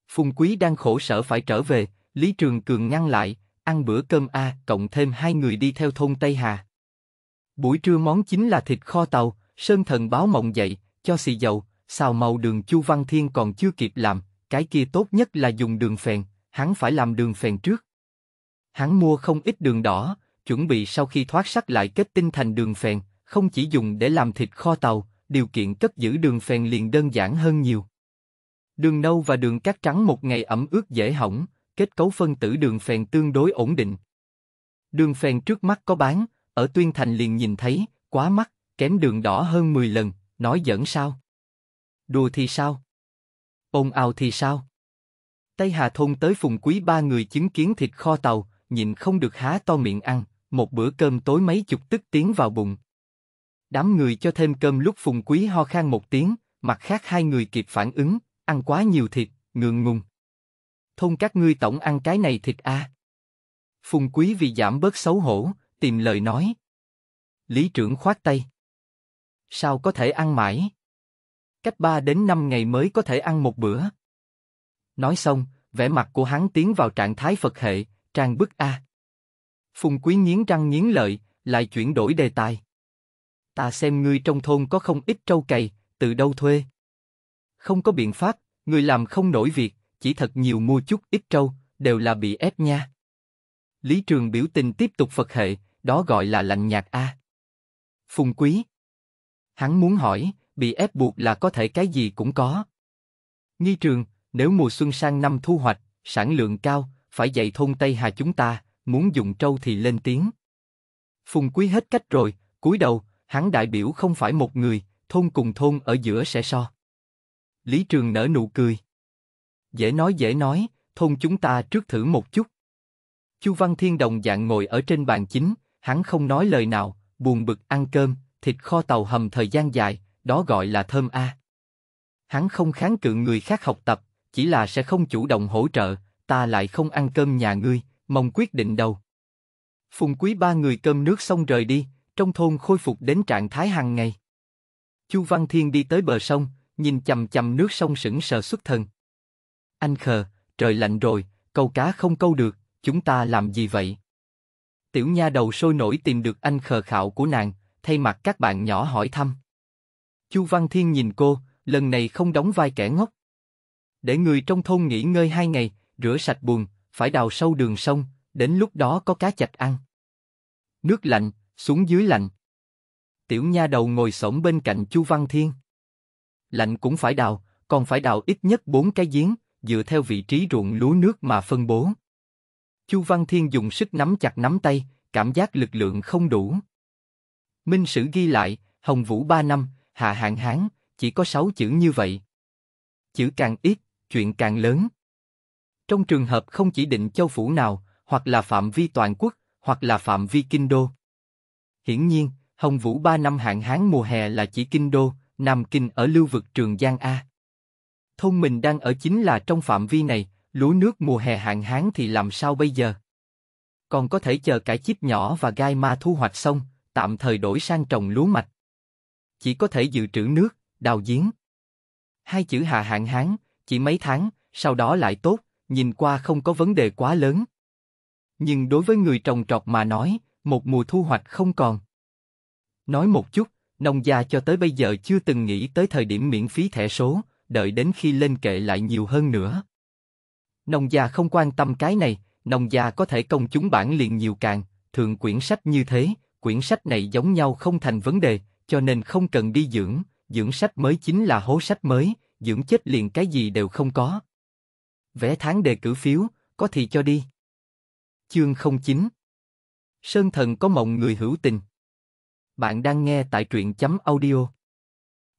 Phùng Quý đang khổ sở phải trở về, Lý Trường Cường ngăn lại, ăn bữa cơm a, à, cộng thêm hai người đi theo thôn Tây Hà. Buổi trưa món chính là thịt kho tàu, Sơn Thần báo mộng dậy, cho xì dầu, xào màu đường Chu Văn Thiên còn chưa kịp làm, cái kia tốt nhất là dùng đường phèn, hắn phải làm đường phèn trước. Hắn mua không ít đường đỏ, chuẩn bị sau khi thoát sắc lại kết tinh thành đường phèn, không chỉ dùng để làm thịt kho tàu, điều kiện cất giữ đường phèn liền đơn giản hơn nhiều. Đường nâu và đường cát trắng một ngày ẩm ướt dễ hỏng, kết cấu phân tử đường phèn tương đối ổn định. Đường phèn trước mắt có bán, ở Tuyên Thành liền nhìn thấy, quá mắc, kém đường đỏ hơn 10 lần, nói giỡn sao? Đùa thì sao? Ồn ào thì sao? Tây Hà Thôn tới Phùng Quý ba người chứng kiến thịt kho tàu, nhịn không được há to miệng ăn, một bữa cơm tối mấy chục tức tiến vào bụng. Đám người cho thêm cơm lúc Phùng Quý ho khan một tiếng, mặt khác hai người kịp phản ứng, ăn quá nhiều thịt, ngượng ngùng. Thôn các ngươi tổng ăn cái này thịt a. À? Phùng Quý vì giảm bớt xấu hổ, tìm lời nói. Lý trưởng khoát tay. Sao có thể ăn mãi? Cách ba đến năm ngày mới có thể ăn một bữa. Nói xong, vẻ mặt của hắn tiến vào trạng thái Phật hệ, trang bức A. Phùng Quý nghiến răng nghiến lợi, lại chuyển đổi đề tài ta xem ngươi trong thôn có không ít trâu cày, từ đâu thuê. Không có biện pháp, ngươi làm không nổi việc, chỉ thật nhiều mua chút ít trâu, đều là bị ép nha. Lý Trường biểu tình tiếp tục Phật hệ, đó gọi là lạnh nhạt A. Phùng Quý Hắn muốn hỏi, bị ép buộc là có thể cái gì cũng có. Nghi Trường, nếu mùa xuân sang năm thu hoạch, sản lượng cao, phải dạy thôn Tây Hà chúng ta, muốn dùng trâu thì lên tiếng. Phùng Quý hết cách rồi, cúi đầu, hắn đại biểu không phải một người, thôn cùng thôn ở giữa sẽ so. Lý Trường nở nụ cười. Dễ nói dễ nói, thôn chúng ta trước thử một chút. Chu Văn Thiên đồng dạng ngồi ở trên bàn chính, hắn không nói lời nào, buồn bực ăn cơm, thịt kho tàu hầm thời gian dài, đó gọi là thơm a. Hắn không kháng cự người khác học tập, chỉ là sẽ không chủ động hỗ trợ, ta lại không ăn cơm nhà ngươi, mong quyết định đầu. Phùng quý ba người cơm nước xong rời đi, trong thôn khôi phục đến trạng thái hàng ngày. Chu Văn Thiên đi tới bờ sông, nhìn chầm chầm nước sông sững sờ xuất thần. Anh khờ, trời lạnh rồi, câu cá không câu được, chúng ta làm gì vậy? Tiểu nha đầu sôi nổi tìm được anh khờ khạo của nàng, thay mặt các bạn nhỏ hỏi thăm. Chu Văn Thiên nhìn cô, lần này không đóng vai kẻ ngốc. Để người trong thôn nghỉ ngơi hai ngày, rửa sạch buồn, phải đào sâu đường sông, đến lúc đó có cá chạch ăn. Nước lạnh, xuống dưới lạnh. Tiểu nha đầu ngồi xổm bên cạnh Chu Văn Thiên. Lạnh cũng phải đào, còn phải đào ít nhất bốn cái giếng, dựa theo vị trí ruộng lúa nước mà phân bố. Chu Văn Thiên dùng sức nắm chặt nắm tay, cảm giác lực lượng không đủ. Minh sử ghi lại, Hồng Vũ ba năm, Hạ Hạng Hán, chỉ có sáu chữ như vậy. Chữ càng ít, chuyện càng lớn. Trong trường hợp không chỉ định châu phủ nào, hoặc là phạm vi toàn quốc, hoặc là phạm vi kinh đô. Hiển nhiên, Hồng Vũ ba năm hạn hán mùa hè là chỉ kinh đô, nằm Kinh ở lưu vực Trường Giang A. Thôn mình đang ở chính là trong phạm vi này, lúa nước mùa hè hạn hán thì làm sao bây giờ? Còn có thể chờ cải chip nhỏ và gai ma thu hoạch xong, tạm thời đổi sang trồng lúa mạch. Chỉ có thể dự trữ nước, đào giếng. Hai chữ hạ hạn hán, chỉ mấy tháng, sau đó lại tốt, nhìn qua không có vấn đề quá lớn. Nhưng đối với người trồng trọt mà nói, một mùa thu hoạch không còn. Nói một chút, nông gia cho tới bây giờ chưa từng nghĩ tới thời điểm miễn phí thẻ số, đợi đến khi lên kệ lại nhiều hơn nữa. Nông gia không quan tâm cái này, nông gia có thể công chúng bản liền nhiều càng, thường quyển sách như thế, quyển sách này giống nhau không thành vấn đề, cho nên không cần đi dưỡng, dưỡng sách mới chính là hố sách mới, dưỡng chết liền cái gì đều không có. vẽ tháng đề cử phiếu, có thì cho đi. Chương 09 Sơn thần có mộng người hữu tình. Bạn đang nghe tại truyện chấm audio.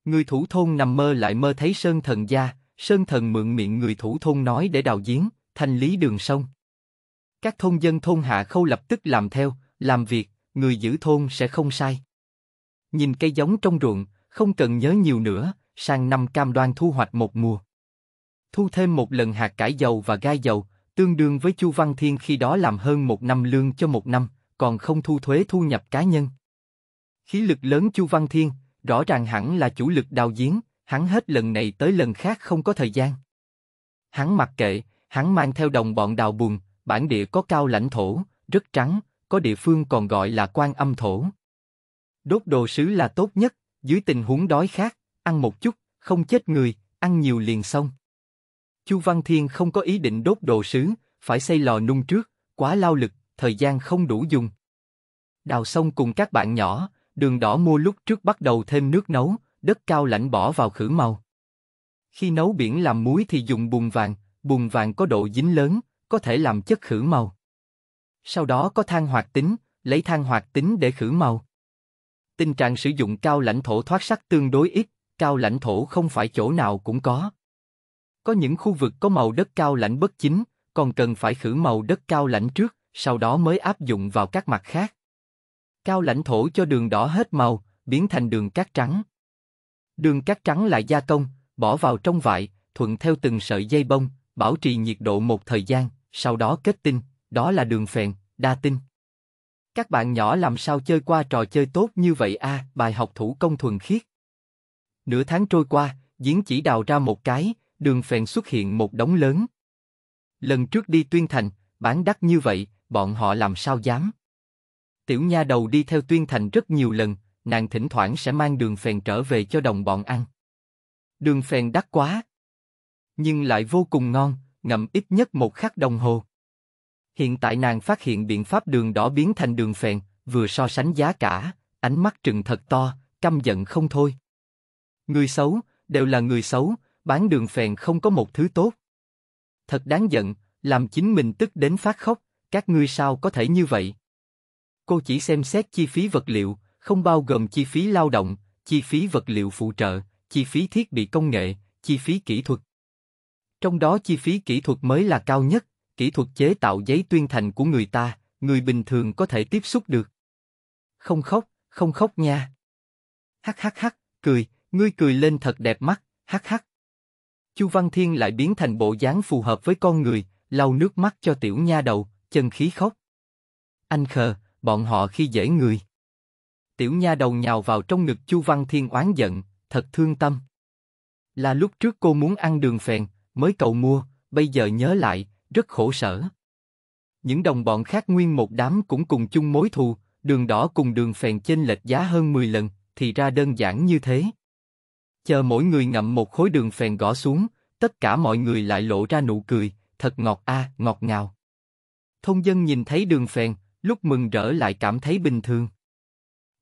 Người thủ thôn nằm mơ lại mơ thấy sơn thần gia, sơn thần mượn miệng người thủ thôn nói để đào giếng, thanh lý đường sông. Các thôn dân thôn hạ khâu lập tức làm theo, làm việc, người giữ thôn sẽ không sai. Nhìn cây giống trong ruộng, không cần nhớ nhiều nữa, sang năm cam đoan thu hoạch một mùa. Thu thêm một lần hạt cải dầu và gai dầu, tương đương với Chu Văn Thiên khi đó làm hơn một năm lương cho một năm, còn không thu thuế thu nhập cá nhân. Khí lực lớn Chu Văn Thiên, rõ ràng hẳn là chủ lực đào giếng, hắn hết lần này tới lần khác không có thời gian. Hắn mặc kệ, hắn mang theo đồng bọn đào bùn, bản địa có cao lãnh thổ, rất trắng, có địa phương còn gọi là quan âm thổ. Đốt đồ sứ là tốt nhất, dưới tình huống đói khác ăn một chút, không chết người, ăn nhiều liền xong. Chu Văn Thiên không có ý định đốt đồ sứ, phải xây lò nung trước, quá lao lực, thời gian không đủ dùng. Đào sông cùng các bạn nhỏ, đường đỏ mua lúc trước bắt đầu thêm nước nấu, đất cao lạnh bỏ vào khử màu. Khi nấu biển làm muối thì dùng bùn vàng, bùn vàng có độ dính lớn, có thể làm chất khử màu. Sau đó có than hoạt tính, lấy than hoạt tính để khử màu. Tình trạng sử dụng cao lãnh thổ thoát sắc tương đối ít, cao lãnh thổ không phải chỗ nào cũng có. Có những khu vực có màu đất cao lãnh bất chính, còn cần phải khử màu đất cao lãnh trước, sau đó mới áp dụng vào các mặt khác. Cao lãnh thổ cho đường đỏ hết màu, biến thành đường cát trắng. Đường cát trắng lại gia công, bỏ vào trong vại, thuận theo từng sợi dây bông, bảo trì nhiệt độ một thời gian, sau đó kết tinh, đó là đường phèn, đa tinh. Các bạn nhỏ làm sao chơi qua trò chơi tốt như vậy a? À, bài học thủ công thuần khiết. Nửa tháng trôi qua, Diễn chỉ đào ra một cái, đường phèn xuất hiện một đống lớn. Lần trước đi tuyên thành, bán đắt như vậy, bọn họ làm sao dám. Tiểu nha đầu đi theo tuyên thành rất nhiều lần, nàng thỉnh thoảng sẽ mang đường phèn trở về cho đồng bọn ăn. Đường phèn đắt quá, nhưng lại vô cùng ngon, ngậm ít nhất một khắc đồng hồ. Hiện tại nàng phát hiện biện pháp đường đỏ biến thành đường phèn, vừa so sánh giá cả, ánh mắt trừng thật to, căm giận không thôi. Người xấu, đều là người xấu, bán đường phèn không có một thứ tốt. Thật đáng giận, làm chính mình tức đến phát khóc, các ngươi sao có thể như vậy? Cô chỉ xem xét chi phí vật liệu, không bao gồm chi phí lao động, chi phí vật liệu phụ trợ, chi phí thiết bị công nghệ, chi phí kỹ thuật. Trong đó chi phí kỹ thuật mới là cao nhất, kỹ thuật chế tạo giấy tuyên thành của người ta, người bình thường có thể tiếp xúc được. Không khóc, không khóc nha. Hắc hắc hắc, cười, ngươi cười lên thật đẹp mắt, hắc hắc. Chu Văn Thiên lại biến thành bộ dáng phù hợp với con người, lau nước mắt cho tiểu nha đầu, chân khí khóc. Anh khờ, bọn họ khi dễ người. Tiểu nha đầu nhào vào trong ngực Chu Văn Thiên oán giận, thật thương tâm. Là lúc trước cô muốn ăn đường phèn, mới cầu mua, bây giờ nhớ lại, rất khổ sở. Những đồng bọn khác nguyên một đám cũng cùng chung mối thù, đường đỏ cùng đường phèn chênh lệch giá hơn 10 lần, thì ra đơn giản như thế. Chờ mỗi người ngậm một khối đường phèn gõ xuống, tất cả mọi người lại lộ ra nụ cười, thật ngọt a, à, ngọt ngào. Thông dân nhìn thấy đường phèn, lúc mừng rỡ lại cảm thấy bình thường.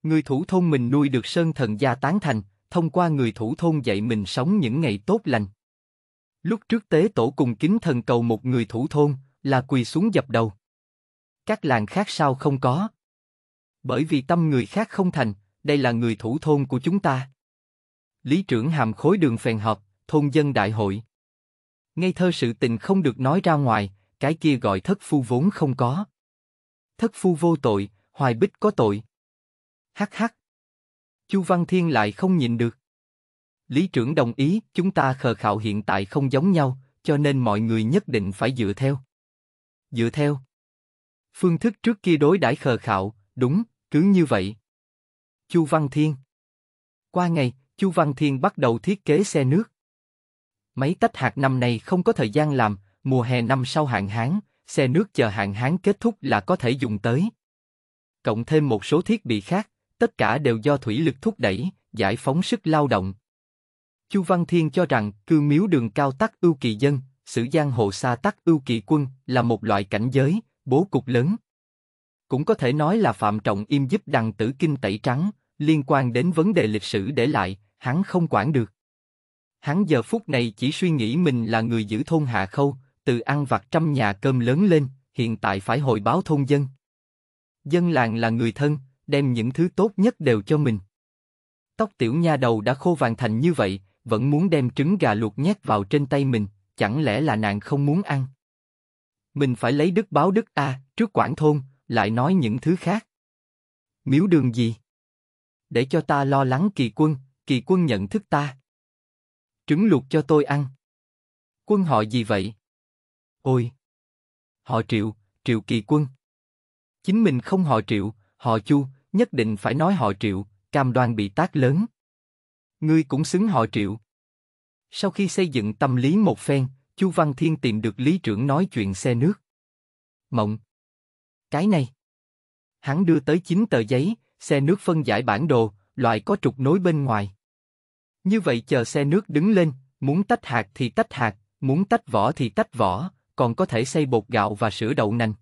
Người thủ thôn mình nuôi được sơn thần gia tán thành, thông qua người thủ thôn dạy mình sống những ngày tốt lành. Lúc trước tế tổ cùng kính thần cầu một người thủ thôn, là quỳ xuống dập đầu. Các làng khác sao không có? Bởi vì tâm người khác không thành, đây là người thủ thôn của chúng ta. Lý trưởng hàm khối đường phèn họp, thôn dân đại hội. Ngây thơ sự tình không được nói ra ngoài, cái kia gọi thất phu vốn không có thất phu vô tội, hoài bích có tội. Hắc hắc. Chu Văn Thiên lại không nhìn được. Lý trưởng đồng ý, chúng ta khờ khạo hiện tại không giống nhau, cho nên mọi người nhất định phải dựa theo. Dựa theo. Phương thức trước kia đối đãi khờ khạo, đúng, cứ như vậy. Chu Văn Thiên. Qua ngày, Chu Văn Thiên bắt đầu thiết kế xe nước. Máy tách hạt năm nay không có thời gian làm, mùa hè năm sau hạn hán, xe nước chờ hạn hán kết thúc là có thể dùng tới. Cộng thêm một số thiết bị khác, tất cả đều do thủy lực thúc đẩy, giải phóng sức lao động. Chu Văn Thiên cho rằng cư miếu đường cao tắc ưu kỳ dân, sử giang hồ xa tắc ưu kỳ quân là một loại cảnh giới, bố cục lớn. Cũng có thể nói là Phạm Trọng Im giúp đằng tử kinh tẩy trắng, liên quan đến vấn đề lịch sử để lại, hắn không quản được. Hắn giờ phút này chỉ suy nghĩ mình là người giữ thôn Hạ Khâu, từ ăn vặt trăm nhà cơm lớn lên, hiện tại phải hồi báo thôn dân. Dân làng là người thân, đem những thứ tốt nhất đều cho mình. Tóc tiểu nha đầu đã khô vàng thành như vậy, vẫn muốn đem trứng gà luộc nhét vào trên tay mình, chẳng lẽ là nàng không muốn ăn? Mình phải lấy đức báo đức A, trước quảng thôn, lại nói những thứ khác. Miếu đường gì? Để cho ta lo lắng kỳ quân, kỳ quân nhận thức ta. Trứng luộc cho tôi ăn. Quân họ gì vậy? Ôi! Họ triệu, triệu kỳ quân. Chính mình không họ triệu, họ chu, nhất định phải nói họ triệu, cam đoan bị tác lớn. Ngươi cũng xứng họ triệu. Sau khi xây dựng tâm lý một phen, Chu Văn Thiên tìm được lý trưởng nói chuyện xe nước. Mộng. Cái này. Hắn đưa tới chín tờ giấy, xe nước phân giải bản đồ, loại có trục nối bên ngoài. Như vậy chờ xe nước đứng lên, muốn tách hạt thì tách hạt, muốn tách vỏ thì tách vỏ, còn có thể xây bột gạo và sữa đậu nành.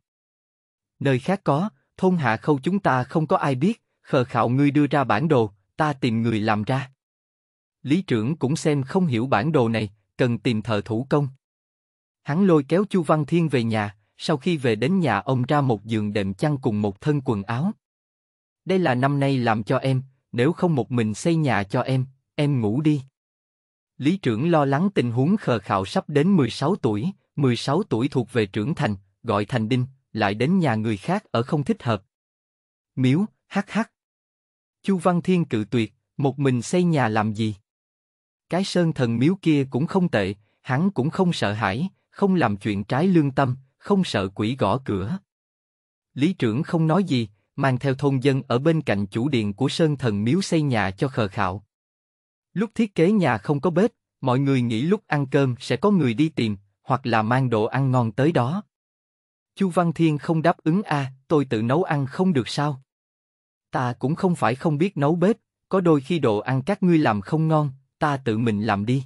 Nơi khác có, thôn hạ khâu chúng ta không có ai biết, khờ khạo ngươi đưa ra bản đồ, ta tìm người làm ra. Lý trưởng cũng xem không hiểu bản đồ này, cần tìm thợ thủ công. Hắn lôi kéo Chu Văn Thiên về nhà, sau khi về đến nhà ông ra một giường đệm chăn cùng một thân quần áo. Đây là năm nay làm cho em, nếu không một mình xây nhà cho em, em ngủ đi. Lý trưởng lo lắng tình huống khờ khạo sắp đến 16 tuổi, 16 tuổi thuộc về trưởng thành, gọi thành đinh, lại đến nhà người khác ở không thích hợp. Miếu, hắc hắc. Chu Văn Thiên cự tuyệt, một mình xây nhà làm gì? Cái sơn thần miếu kia cũng không tệ, hắn cũng không sợ hãi, không làm chuyện trái lương tâm, không sợ quỷ gõ cửa. Lý trưởng không nói gì, mang theo thôn dân ở bên cạnh chủ điện của sơn thần miếu xây nhà cho khờ khạo. Lúc thiết kế nhà không có bếp, mọi người nghĩ lúc ăn cơm sẽ có người đi tìm, hoặc là mang đồ ăn ngon tới đó. Chu Văn Thiên không đáp ứng a, à, tôi tự nấu ăn không được sao? Ta cũng không phải không biết nấu bếp, có đôi khi đồ ăn các ngươi làm không ngon, ta tự mình làm đi.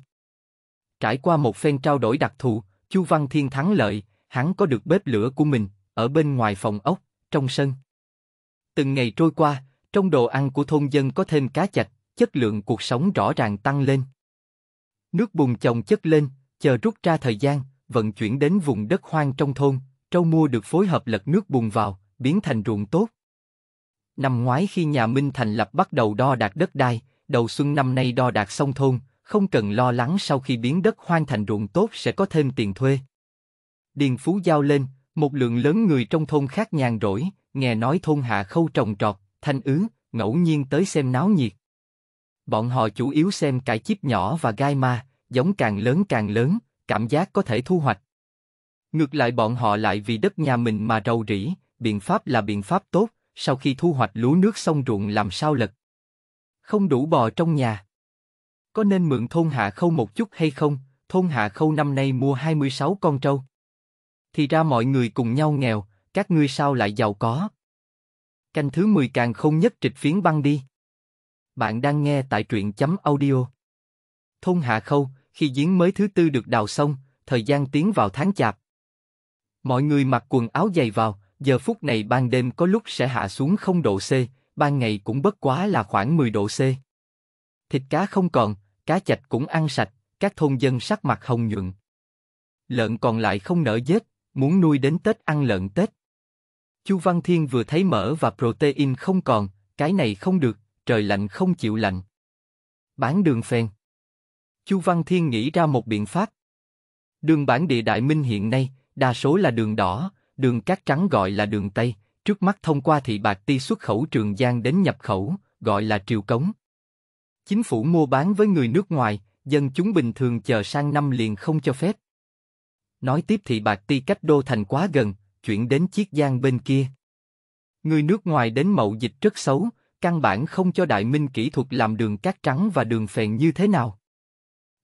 Trải qua một phen trao đổi đặc thù, Chu Văn Thiên thắng lợi, hắn có được bếp lửa của mình, ở bên ngoài phòng ốc, trong sân. Từng ngày trôi qua, trong đồ ăn của thôn dân có thêm cá chạch, chất lượng cuộc sống rõ ràng tăng lên. Nước bùn chồng chất lên, chờ rút ra thời gian, vận chuyển đến vùng đất hoang trong thôn, trâu mua được phối hợp lật nước bùn vào, biến thành ruộng tốt. Năm ngoái khi nhà Minh Thành lập bắt đầu đo đạt đất đai, đầu xuân năm nay đo đạt xong thôn, không cần lo lắng sau khi biến đất hoang thành ruộng tốt sẽ có thêm tiền thuê. Điền Phú giao lên, một lượng lớn người trong thôn khác nhàn rỗi, nghe nói thôn hạ khâu trồng trọt, thanh ứ, ngẫu nhiên tới xem náo nhiệt. Bọn họ chủ yếu xem cải chiếc nhỏ và gai ma, giống càng lớn càng lớn, cảm giác có thể thu hoạch. Ngược lại bọn họ lại vì đất nhà mình mà rầu rĩ, biện pháp là biện pháp tốt, sau khi thu hoạch lúa nước xong ruộng làm sao lật. Không đủ bò trong nhà. Có nên mượn thôn hạ khâu một chút hay không? Thôn hạ khâu năm nay mua 26 con trâu. Thì ra mọi người cùng nhau nghèo, các ngươi sao lại giàu có? Canh thứ 10 càng không nhất trịch phiến băng đi. Bạn đang nghe tại truyện chấm audio. Thôn hạ khâu, khi giếng mới thứ tư được đào xong, thời gian tiến vào tháng chạp. Mọi người mặc quần áo dày vào, giờ phút này ban đêm có lúc sẽ hạ xuống không độ C, ban ngày cũng bất quá là khoảng 10 độ C. Thịt cá không còn, cá chạch cũng ăn sạch, các thôn dân sắc mặt hồng nhuận. Lợn còn lại không nở giết, muốn nuôi đến Tết ăn lợn Tết. Chu Văn Thiên vừa thấy mỡ và protein không còn, cái này không được, trời lạnh không chịu lạnh. Bán đường phèn. Chu Văn Thiên nghĩ ra một biện pháp. Đường bản địa Đại Minh hiện nay, đa số là đường đỏ, đường cát trắng gọi là đường Tây, trước mắt thông qua thị bạc ti xuất khẩu Trường Giang đến nhập khẩu, gọi là triều cống. Chính phủ mua bán với người nước ngoài, dân chúng bình thường chờ sang năm liền không cho phép. Nói tiếp thị bạc ti cách đô thành quá gần, chuyển đến chiếc giang bên kia. Người nước ngoài đến mậu dịch rất xấu, căn bản không cho đại minh kỹ thuật làm đường cát trắng và đường phèn như thế nào.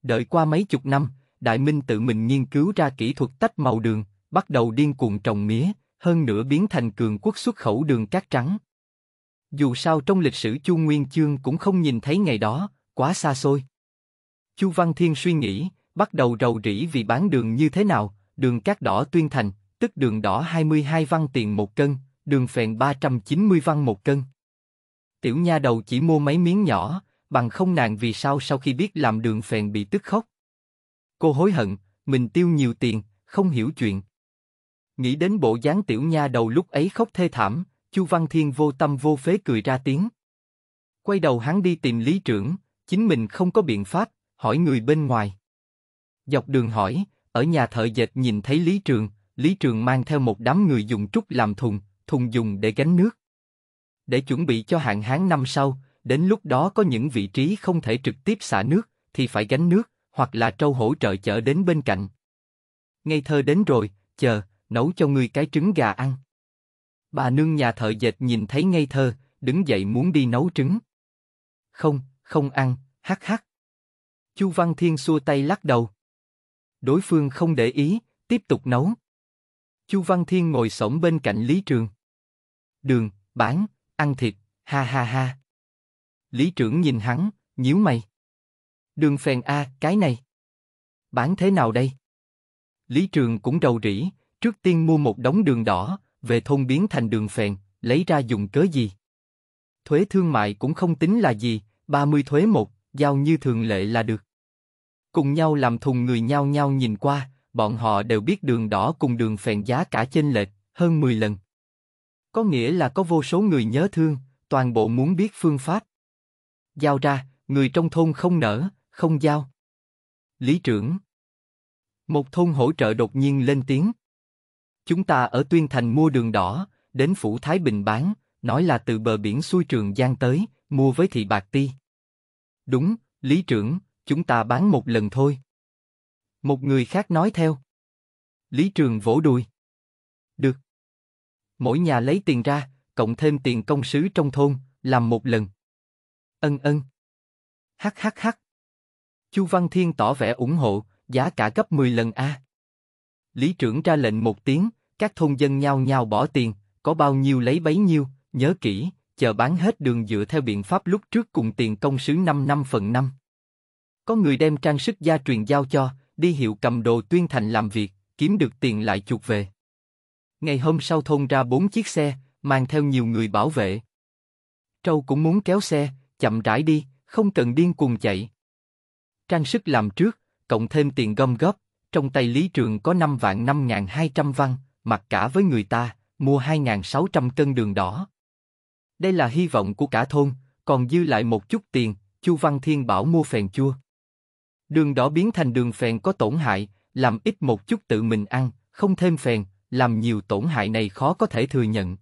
Đợi qua mấy chục năm, Đại Minh tự mình nghiên cứu ra kỹ thuật tách màu đường, bắt đầu điên cuồng trồng mía, hơn nữa biến thành cường quốc xuất khẩu đường cát trắng. Dù sao trong lịch sử Chu Nguyên Chương cũng không nhìn thấy ngày đó, quá xa xôi. Chu Văn Thiên suy nghĩ, bắt đầu rầu rĩ vì bán đường như thế nào, đường cát đỏ tuyên thành, tức đường đỏ 22 văn tiền một cân, đường phèn 390 văn một cân. Tiểu nha đầu chỉ mua mấy miếng nhỏ, bằng không nàng vì sao sau khi biết làm đường phèn bị tức khóc. Cô hối hận, mình tiêu nhiều tiền, không hiểu chuyện. Nghĩ đến bộ dáng tiểu nha đầu lúc ấy khóc thê thảm, Chu Văn Thiên vô tâm vô phế cười ra tiếng. Quay đầu hắn đi tìm lý trưởng, chính mình không có biện pháp, hỏi người bên ngoài. Dọc đường hỏi, ở nhà thợ dệt nhìn thấy lý trường, lý trường mang theo một đám người dùng trúc làm thùng, thùng dùng để gánh nước. Để chuẩn bị cho hạn hán năm sau, đến lúc đó có những vị trí không thể trực tiếp xả nước, thì phải gánh nước, hoặc là trâu hỗ trợ chở đến bên cạnh. Ngây thơ đến rồi, chờ, nấu cho ngươi cái trứng gà ăn. Bà nương nhà thợ dệt nhìn thấy ngây thơ, đứng dậy muốn đi nấu trứng. Không, không ăn, hắc hắc. Chu Văn Thiên xua tay lắc đầu. Đối phương không để ý, tiếp tục nấu. Chu Văn Thiên ngồi sổng bên cạnh Lý Trường. Đường, bán, ăn thịt, ha ha ha. Lý trưởng nhìn hắn, nhíu mày. Đường phèn A, cái này. Bán thế nào đây? Lý trường cũng rầu rĩ, trước tiên mua một đống đường đỏ, về thôn biến thành đường phèn, lấy ra dùng cớ gì? Thuế thương mại cũng không tính là gì, 30 thuế một, giao như thường lệ là được. Cùng nhau làm thùng người nhau nhau nhìn qua, bọn họ đều biết đường đỏ cùng đường phèn giá cả chênh lệch, hơn 10 lần. Có nghĩa là có vô số người nhớ thương, toàn bộ muốn biết phương pháp, giao ra, người trong thôn không nở, không giao. Lý trưởng Một thôn hỗ trợ đột nhiên lên tiếng. Chúng ta ở Tuyên Thành mua đường đỏ, đến Phủ Thái Bình bán, nói là từ bờ biển xuôi Trường Giang tới, mua với thị bạc ti. Đúng, Lý trưởng, chúng ta bán một lần thôi. Một người khác nói theo. Lý Trường vỗ đùi. Được. Mỗi nhà lấy tiền ra, cộng thêm tiền công sứ trong thôn, làm một lần. Ân ân. Hắc hắc hắc. Chu Văn Thiên tỏ vẻ ủng hộ, giá cả gấp 10 lần a. Lý trưởng ra lệnh một tiếng, các thôn dân nhao nhao bỏ tiền, có bao nhiêu lấy bấy nhiêu, nhớ kỹ, chờ bán hết đường dựa theo biện pháp lúc trước cùng tiền công sứ 5 năm phần năm Có người đem trang sức gia truyền giao cho, đi hiệu cầm đồ tuyên thành làm việc, kiếm được tiền lại chuộc về. Ngày hôm sau thôn ra bốn chiếc xe, mang theo nhiều người bảo vệ. Trâu cũng muốn kéo xe, chậm rãi đi, không cần điên cuồng chạy. Trang sức làm trước, cộng thêm tiền gom góp, trong tay Lý Trường có 5 vạn 5.200 văn, mặc cả với người ta, mua 2.600 cân đường đỏ. Đây là hy vọng của cả thôn, còn dư lại một chút tiền, Chu Văn Thiên bảo mua phèn chua. Đường đỏ biến thành đường phèn có tổn hại, làm ít một chút tự mình ăn, không thêm phèn, làm nhiều tổn hại này khó có thể thừa nhận.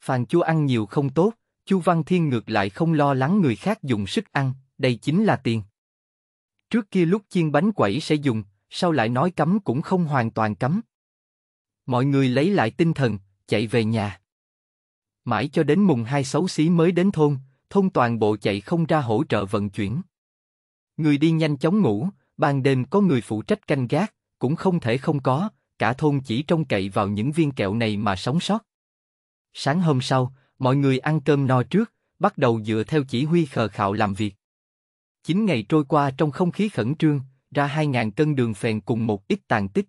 Phàn chua ăn nhiều không tốt, Chu Văn Thiên ngược lại không lo lắng người khác dùng sức ăn, đây chính là tiền. Trước kia lúc chiên bánh quẩy sẽ dùng, sau lại nói cấm cũng không hoàn toàn cấm. Mọi người lấy lại tinh thần, chạy về nhà. Mãi cho đến mùng hai xấu xí mới đến thôn, thôn toàn bộ chạy không ra hỗ trợ vận chuyển. Người đi nhanh chóng ngủ, ban đêm có người phụ trách canh gác, cũng không thể không có, cả thôn chỉ trông cậy vào những viên kẹo này mà sống sót. Sáng hôm sau, Mọi người ăn cơm no trước, bắt đầu dựa theo chỉ huy khờ khạo làm việc. Chín ngày trôi qua trong không khí khẩn trương, ra hai ngàn cân đường phèn cùng một ít tàn tích.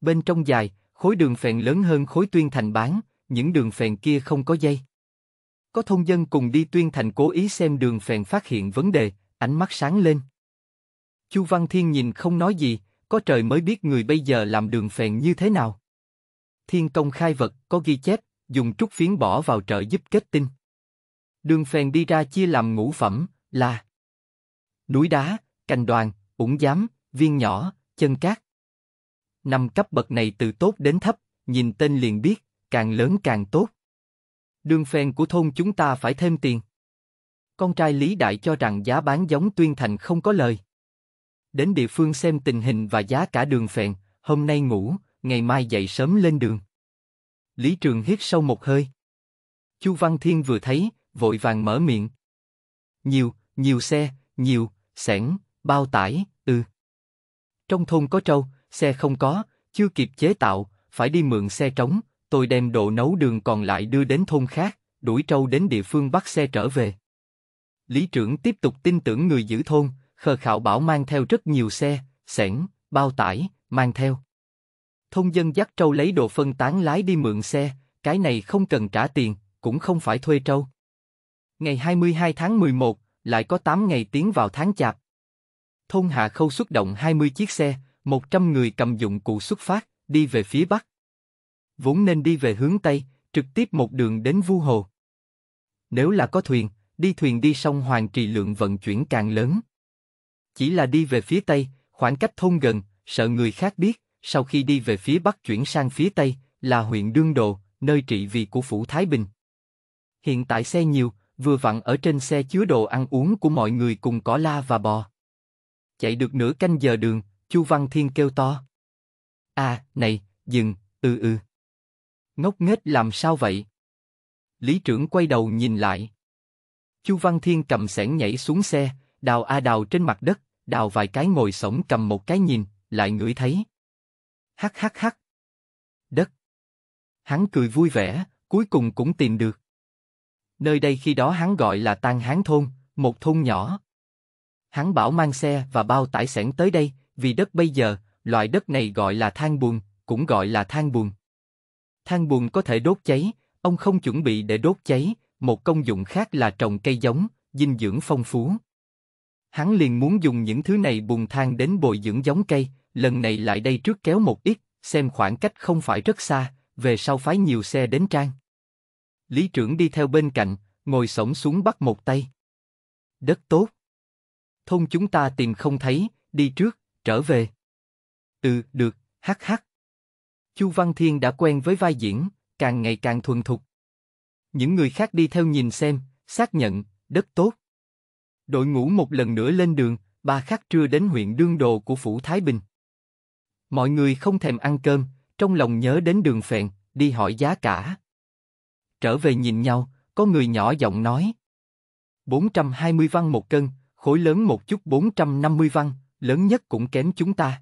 Bên trong dài, khối đường phèn lớn hơn khối tuyên thành bán, những đường phèn kia không có dây. Có thông dân cùng đi tuyên thành cố ý xem đường phèn phát hiện vấn đề, ánh mắt sáng lên. Chu Văn Thiên nhìn không nói gì, có trời mới biết người bây giờ làm đường phèn như thế nào. Thiên công khai vật có ghi chép, dùng trúc phiến bỏ vào trợ giúp kết tinh. Đường phèn đi ra chia làm ngũ phẩm là núi đá, cành đoàn, ủng giám, viên nhỏ, chân cát. Năm cấp bậc này từ tốt đến thấp, nhìn tên liền biết, càng lớn càng tốt. Đường phèn của thôn chúng ta phải thêm tiền. Con trai Lý Đại cho rằng giá bán giống tuyên thành không có lời. Đến địa phương xem tình hình và giá cả đường phèn, hôm nay ngủ, ngày mai dậy sớm lên đường. Lý Trường hít sâu một hơi. Chu Văn Thiên vừa thấy, vội vàng mở miệng. Nhiều, nhiều xe, nhiều, sẻn, bao tải, ừ. Trong thôn có trâu, xe không có, chưa kịp chế tạo, phải đi mượn xe trống, tôi đem đồ nấu đường còn lại đưa đến thôn khác, đuổi trâu đến địa phương bắt xe trở về. Lý trưởng tiếp tục tin tưởng người giữ thôn, khờ khảo bảo mang theo rất nhiều xe, sẻn, bao tải, mang theo thôn dân dắt trâu lấy đồ phân tán lái đi mượn xe, cái này không cần trả tiền, cũng không phải thuê trâu. Ngày 22 tháng 11, lại có 8 ngày tiến vào tháng chạp. Thôn Hạ Khâu xuất động 20 chiếc xe, 100 người cầm dụng cụ xuất phát, đi về phía Bắc. Vốn nên đi về hướng Tây, trực tiếp một đường đến Vu Hồ. Nếu là có thuyền, đi thuyền đi sông Hoàng Trì lượng vận chuyển càng lớn. Chỉ là đi về phía Tây, khoảng cách thôn gần, sợ người khác biết, sau khi đi về phía bắc chuyển sang phía tây, là huyện Đương Đồ, nơi trị vì của Phủ Thái Bình. Hiện tại xe nhiều, vừa vặn ở trên xe chứa đồ ăn uống của mọi người cùng cỏ la và bò. Chạy được nửa canh giờ đường, Chu Văn Thiên kêu to. À, này, dừng, ư ừ ư ừ. Ngốc nghếch làm sao vậy? Lý trưởng quay đầu nhìn lại. Chu Văn Thiên cầm sẻn nhảy xuống xe, đào a đào trên mặt đất, đào vài cái ngồi sổng cầm một cái nhìn, lại ngửi thấy hắc hắc hắc. Đất. Hắn cười vui vẻ, cuối cùng cũng tìm được. Nơi đây khi đó hắn gọi là Tan Hán Thôn, một thôn nhỏ. Hắn bảo mang xe và bao tải sẻn tới đây, vì đất bây giờ, loại đất này gọi là than buồn, cũng gọi là than buồn. Than buồn có thể đốt cháy, ông không chuẩn bị để đốt cháy, một công dụng khác là trồng cây giống, dinh dưỡng phong phú. Hắn liền muốn dùng những thứ này bùn than đến bồi dưỡng giống cây, lần này lại đây trước kéo một ít, xem khoảng cách không phải rất xa, về sau phái nhiều xe đến trang. Lý trưởng đi theo bên cạnh, ngồi sổng xuống bắt một tay. Đất tốt. Thôn chúng ta tìm không thấy, đi trước, trở về. Ừ, được, hắc hắc. Chu Văn Thiên đã quen với vai diễn, càng ngày càng thuần thục. Những người khác đi theo nhìn xem, xác nhận, đất tốt. Đội ngũ một lần nữa lên đường, ba khắc trưa đến huyện Đương Đồ của Phủ Thái Bình. Mọi người không thèm ăn cơm, trong lòng nhớ đến đường phèn, đi hỏi giá cả. Trở về nhìn nhau, có người nhỏ giọng nói. 420 văn một cân, khối lớn một chút 450 văn, lớn nhất cũng kém chúng ta.